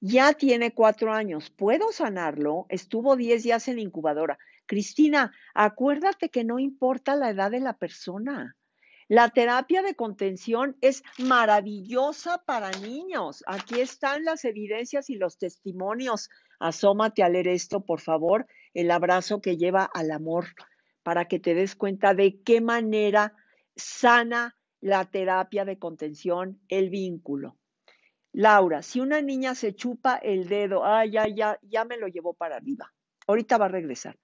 Ya tiene cuatro años, puedo sanarlo, estuvo diez días en incubadora. Cristina, acuérdate que no importa la edad de la persona. La terapia de contención es maravillosa para niños. Aquí están las evidencias y los testimonios. Asómate a leer esto, por favor, el abrazo que lleva al amor, para que te des cuenta de qué manera sana la terapia de contención, el vínculo. Laura, si una niña se chupa el dedo, ay, ya, ya, ya me lo llevó para arriba. Ahorita va a regresar.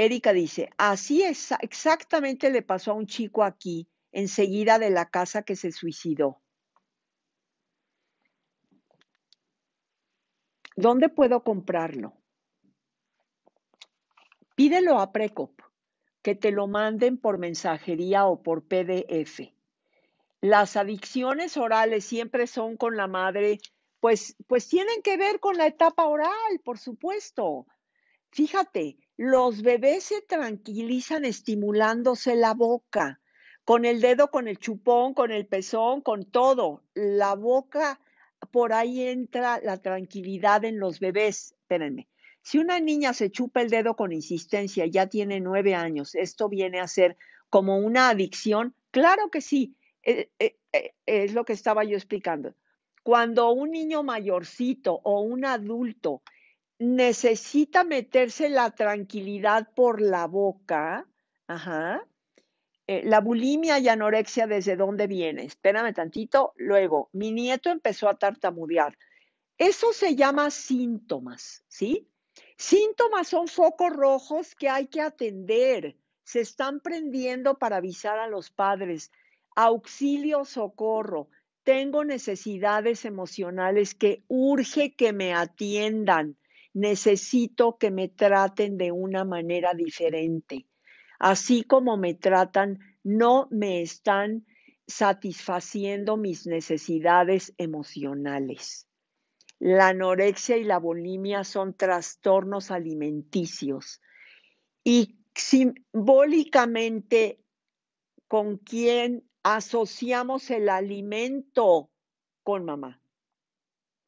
Erika dice, así es, exactamente le pasó a un chico aquí, enseguida de la casa que se suicidó. ¿Dónde puedo comprarlo? Pídelo a Precop, que te lo manden por mensajería o por PDF. Las adicciones orales siempre son con la madre, pues, pues tienen que ver con la etapa oral, por supuesto. Fíjate, los bebés se tranquilizan estimulándose la boca, con el dedo, con el chupón, con el pezón, con todo. La boca, por ahí entra la tranquilidad en los bebés. Espérenme. Si una niña se chupa el dedo con insistencia, ya tiene nueve años, ¿esto viene a ser como una adicción? Claro que sí, eh, eh, eh, es lo que estaba yo explicando. Cuando un niño mayorcito o un adulto necesita meterse la tranquilidad por la boca. Eh, la bulimia y anorexia, ¿desde dónde viene? Espérame tantito. Luego, mi nieto empezó a tartamudear. Eso se llama síntomas, ¿sí? Síntomas son focos rojos que hay que atender. Se están prendiendo para avisar a los padres. Auxilio, socorro tengo necesidades emocionales que urge que me atiendan necesito que me traten de una manera diferente. Así como me tratan, no me están satisfaciendo mis necesidades emocionales. La anorexia y la bulimia son trastornos alimenticios y simbólicamente con quién asociamos el alimento con mamá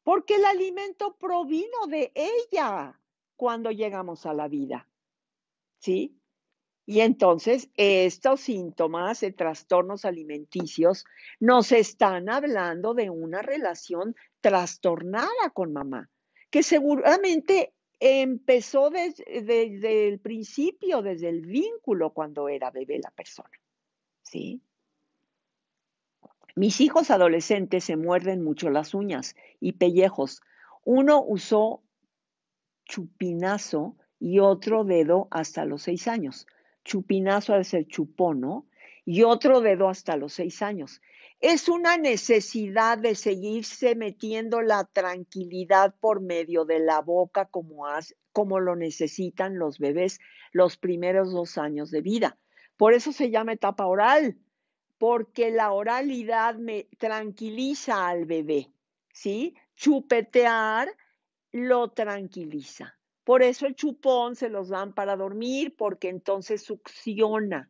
porque el alimento provino de ella cuando llegamos a la vida. ¿Sí? Y entonces estos síntomas de trastornos alimenticios nos están hablando de una relación trastornada con mamá, que seguramente empezó desde, desde el principio, desde el vínculo cuando era bebé la persona. ¿Sí? Mis hijos adolescentes se muerden mucho las uñas y pellejos. Uno usó chupinazo y otro dedo hasta los seis años. Chupinazo es el chupón, ¿no? Y otro dedo hasta los seis años. Es una necesidad de seguirse metiendo la tranquilidad por medio de la boca como, como lo necesitan los bebés los primeros dos años de vida. Por eso se llama etapa oral, porque la oralidad me tranquiliza al bebé, ¿sí? Chupetear lo tranquiliza. Por eso el chupón se los dan para dormir, porque entonces succiona.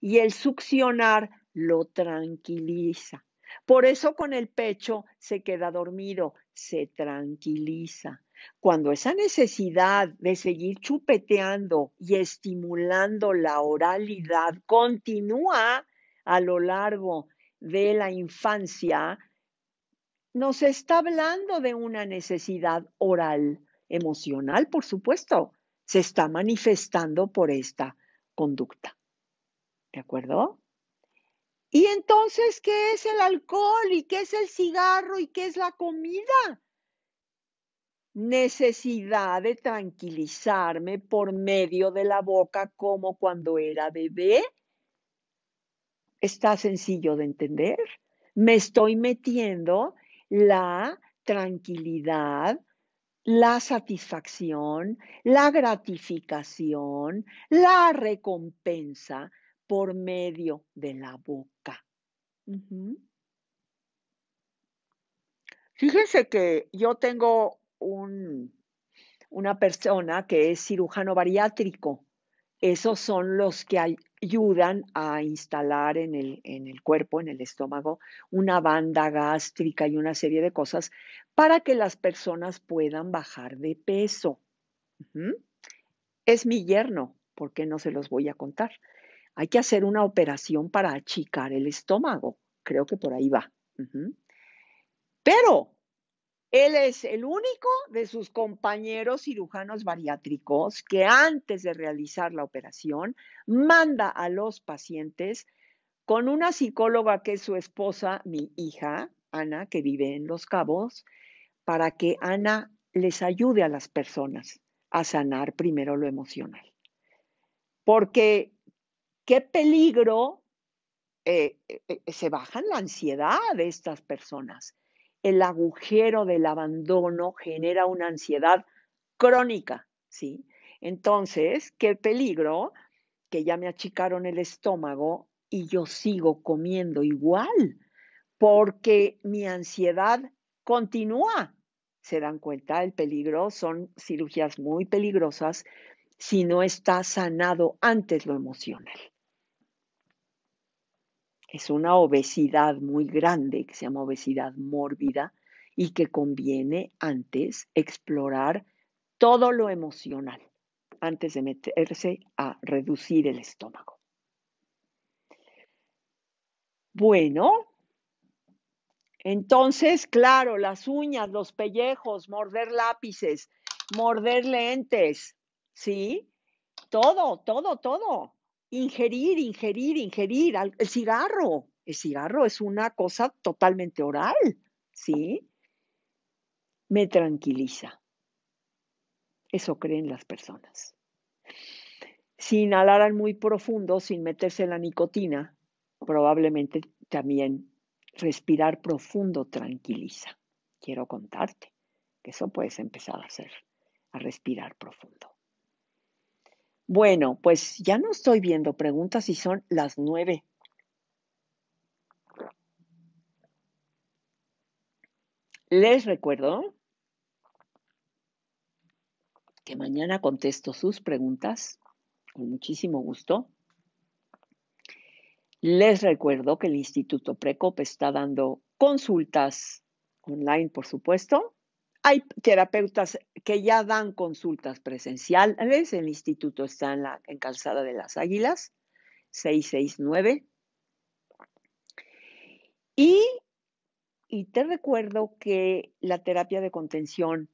Y el succionar lo tranquiliza. Por eso con el pecho se queda dormido, se tranquiliza. Cuando esa necesidad de seguir chupeteando y estimulando la oralidad continúa, a lo largo de la infancia, nos está hablando de una necesidad oral, emocional, por supuesto, se está manifestando por esta conducta. ¿De acuerdo? Y entonces, ¿qué es el alcohol y qué es el cigarro y qué es la comida? Necesidad de tranquilizarme por medio de la boca como cuando era bebé está sencillo de entender. Me estoy metiendo la tranquilidad, la satisfacción, la gratificación, la recompensa por medio de la boca. Fíjense que yo tengo un, una persona que es cirujano bariátrico esos son los que ayudan a instalar en el, en el cuerpo, en el estómago, una banda gástrica y una serie de cosas para que las personas puedan bajar de peso. Es mi yerno, porque no se los voy a contar. Hay que hacer una operación para achicar el estómago. Creo que por ahí va. Pero él es el único de sus compañeros cirujanos bariátricos que antes de realizar la operación manda a los pacientes con una psicóloga que es su esposa, mi hija, Ana, que vive en Los Cabos, para que Ana les ayude a las personas a sanar primero lo emocional. Porque qué peligro eh, eh, eh, se bajan la ansiedad de estas personas el agujero del abandono genera una ansiedad crónica, ¿sí? Entonces, qué peligro que ya me achicaron el estómago y yo sigo comiendo igual, porque mi ansiedad continúa. ¿Se dan cuenta? El peligro son cirugías muy peligrosas si no está sanado antes lo emocional es una obesidad muy grande que se llama obesidad mórbida y que conviene antes explorar todo lo emocional antes de meterse a reducir el estómago. Bueno, entonces, claro, las uñas, los pellejos, morder lápices, morder lentes, ¿sí? Todo, todo, todo ingerir, ingerir, ingerir. El cigarro, el cigarro es una cosa totalmente oral, ¿sí? Me tranquiliza. Eso creen las personas. Si inhalaran muy profundo, sin meterse en la nicotina, probablemente también respirar profundo tranquiliza. Quiero contarte que eso puedes empezar a hacer, a respirar profundo. Bueno, pues ya no estoy viendo preguntas y son las nueve. Les recuerdo que mañana contesto sus preguntas con muchísimo gusto. Les recuerdo que el Instituto Precop está dando consultas online, por supuesto, hay terapeutas que ya dan consultas presenciales. El instituto está en, Calzada de las Águilas, 669. y te recuerdo que la terapia de contención,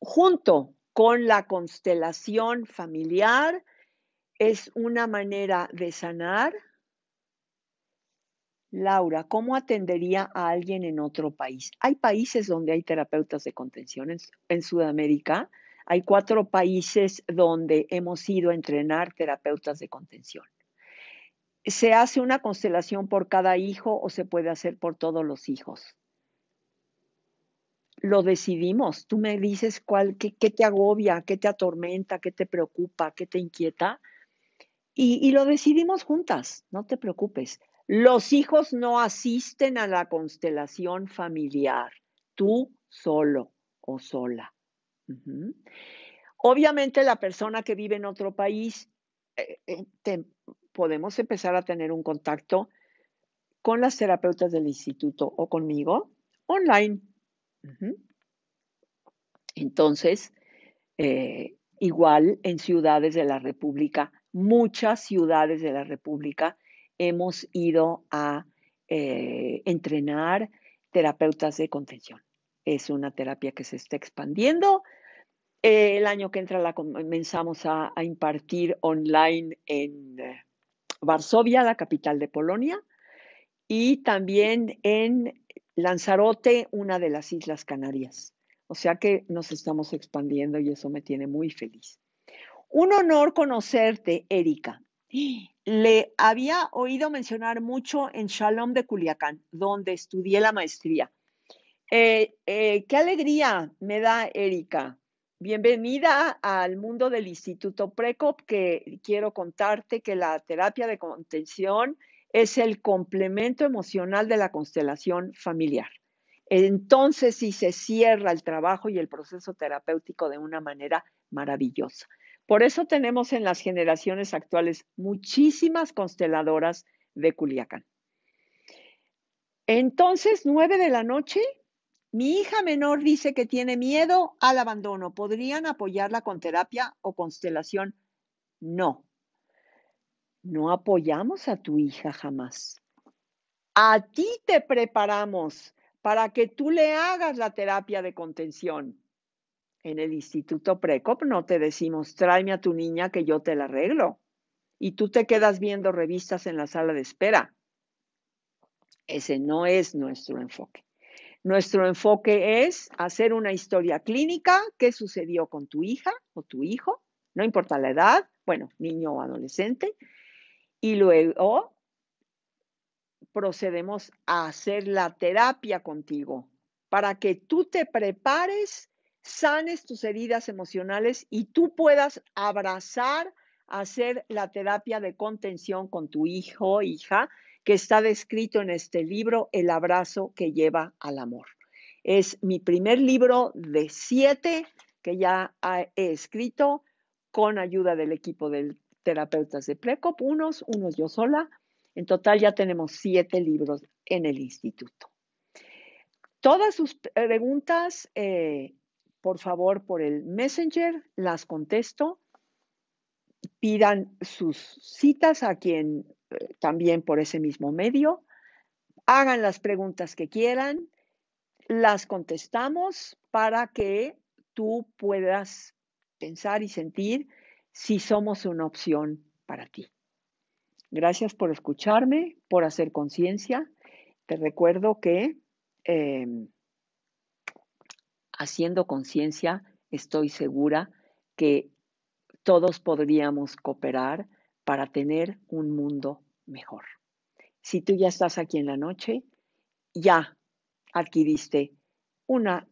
junto con la constelación familiar, es una manera de sanar Laura, ¿cómo atendería a alguien en otro país? Hay países donde hay terapeutas de contención. En, Sudamérica hay cuatro países donde hemos ido a entrenar terapeutas de contención. ¿Se hace una constelación por cada hijo o se puede hacer por todos los hijos? Lo decidimos. Tú me dices cuál, qué, te agobia, qué te atormenta, qué te preocupa, qué te inquieta. y lo decidimos juntas, no te preocupes. Los hijos no asisten a la constelación familiar, tú solo o sola. Obviamente la persona que vive en otro país, eh, eh, podemos empezar a tener un contacto con las terapeutas del instituto o conmigo online. Entonces, eh, igual en ciudades de la República, muchas ciudades de la República hemos ido a eh, entrenar terapeutas de contención. Es una terapia que se está expandiendo. el año que entra la comenzamos a, impartir online en eh, Varsovia, la capital de Polonia, y también en Lanzarote, una de las Islas Canarias. O sea que nos estamos expandiendo y eso me tiene muy feliz. Un honor conocerte, Erika le había oído mencionar mucho en Shalom de Culiacán, donde estudié la maestría. Eh, eh, qué alegría me da, Erika. Bienvenida al mundo del Instituto Precop, que quiero contarte que la terapia de contención es el complemento emocional de la constelación familiar. Entonces, si sí, se cierra el trabajo y el proceso terapéutico de una manera maravillosa. Por eso tenemos en las generaciones actuales muchísimas consteladoras de Culiacán. Entonces, nueve de la noche, mi hija menor dice que tiene miedo al abandono. ¿Podrían apoyarla con terapia o constelación? No. No apoyamos a tu hija jamás. A ti te preparamos para que tú le hagas la terapia de contención. En el Instituto Precop no te decimos, tráeme a tu niña que yo te la arreglo. Y tú te quedas viendo revistas en la sala de espera. Ese no es nuestro enfoque. Nuestro enfoque es hacer una historia clínica, qué sucedió con tu hija o tu hijo, no importa la edad, bueno, niño o adolescente, y luego procedemos a hacer la terapia contigo para que tú te prepares sanes tus heridas emocionales y tú puedas abrazar, hacer la terapia de contención con tu hijo o hija, que está descrito en este libro, El abrazo que lleva al amor. Es mi primer libro de siete que ya he escrito con ayuda del equipo de terapeutas de Precop, unos, unos yo sola. En total ya tenemos siete libros en el instituto. Todas sus preguntas eh, por favor, por el Messenger, las contesto. Pidan sus citas a quien eh, también por ese mismo medio. Hagan las preguntas que quieran, las contestamos para que tú puedas pensar y sentir si somos una opción para ti. Gracias por escucharme, por hacer conciencia. Te recuerdo que em, haciendo conciencia, estoy segura que todos podríamos cooperar para tener un mundo mejor. Si tú ya estás aquí en la noche, ya adquiriste una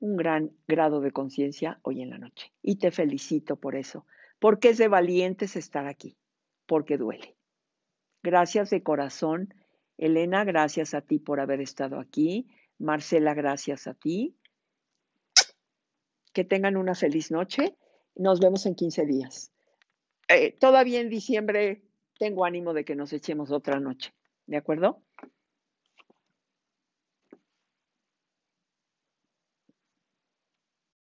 un gran grado de conciencia hoy en la noche. Y te felicito por eso, porque es de valientes estar aquí, porque duele. Gracias de corazón, Elena, gracias a ti por haber estado aquí. Marcela, gracias a ti que tengan una feliz noche. Nos vemos en 15 días. Eh, todavía en diciembre tengo ánimo de que nos echemos otra noche, ¿de acuerdo?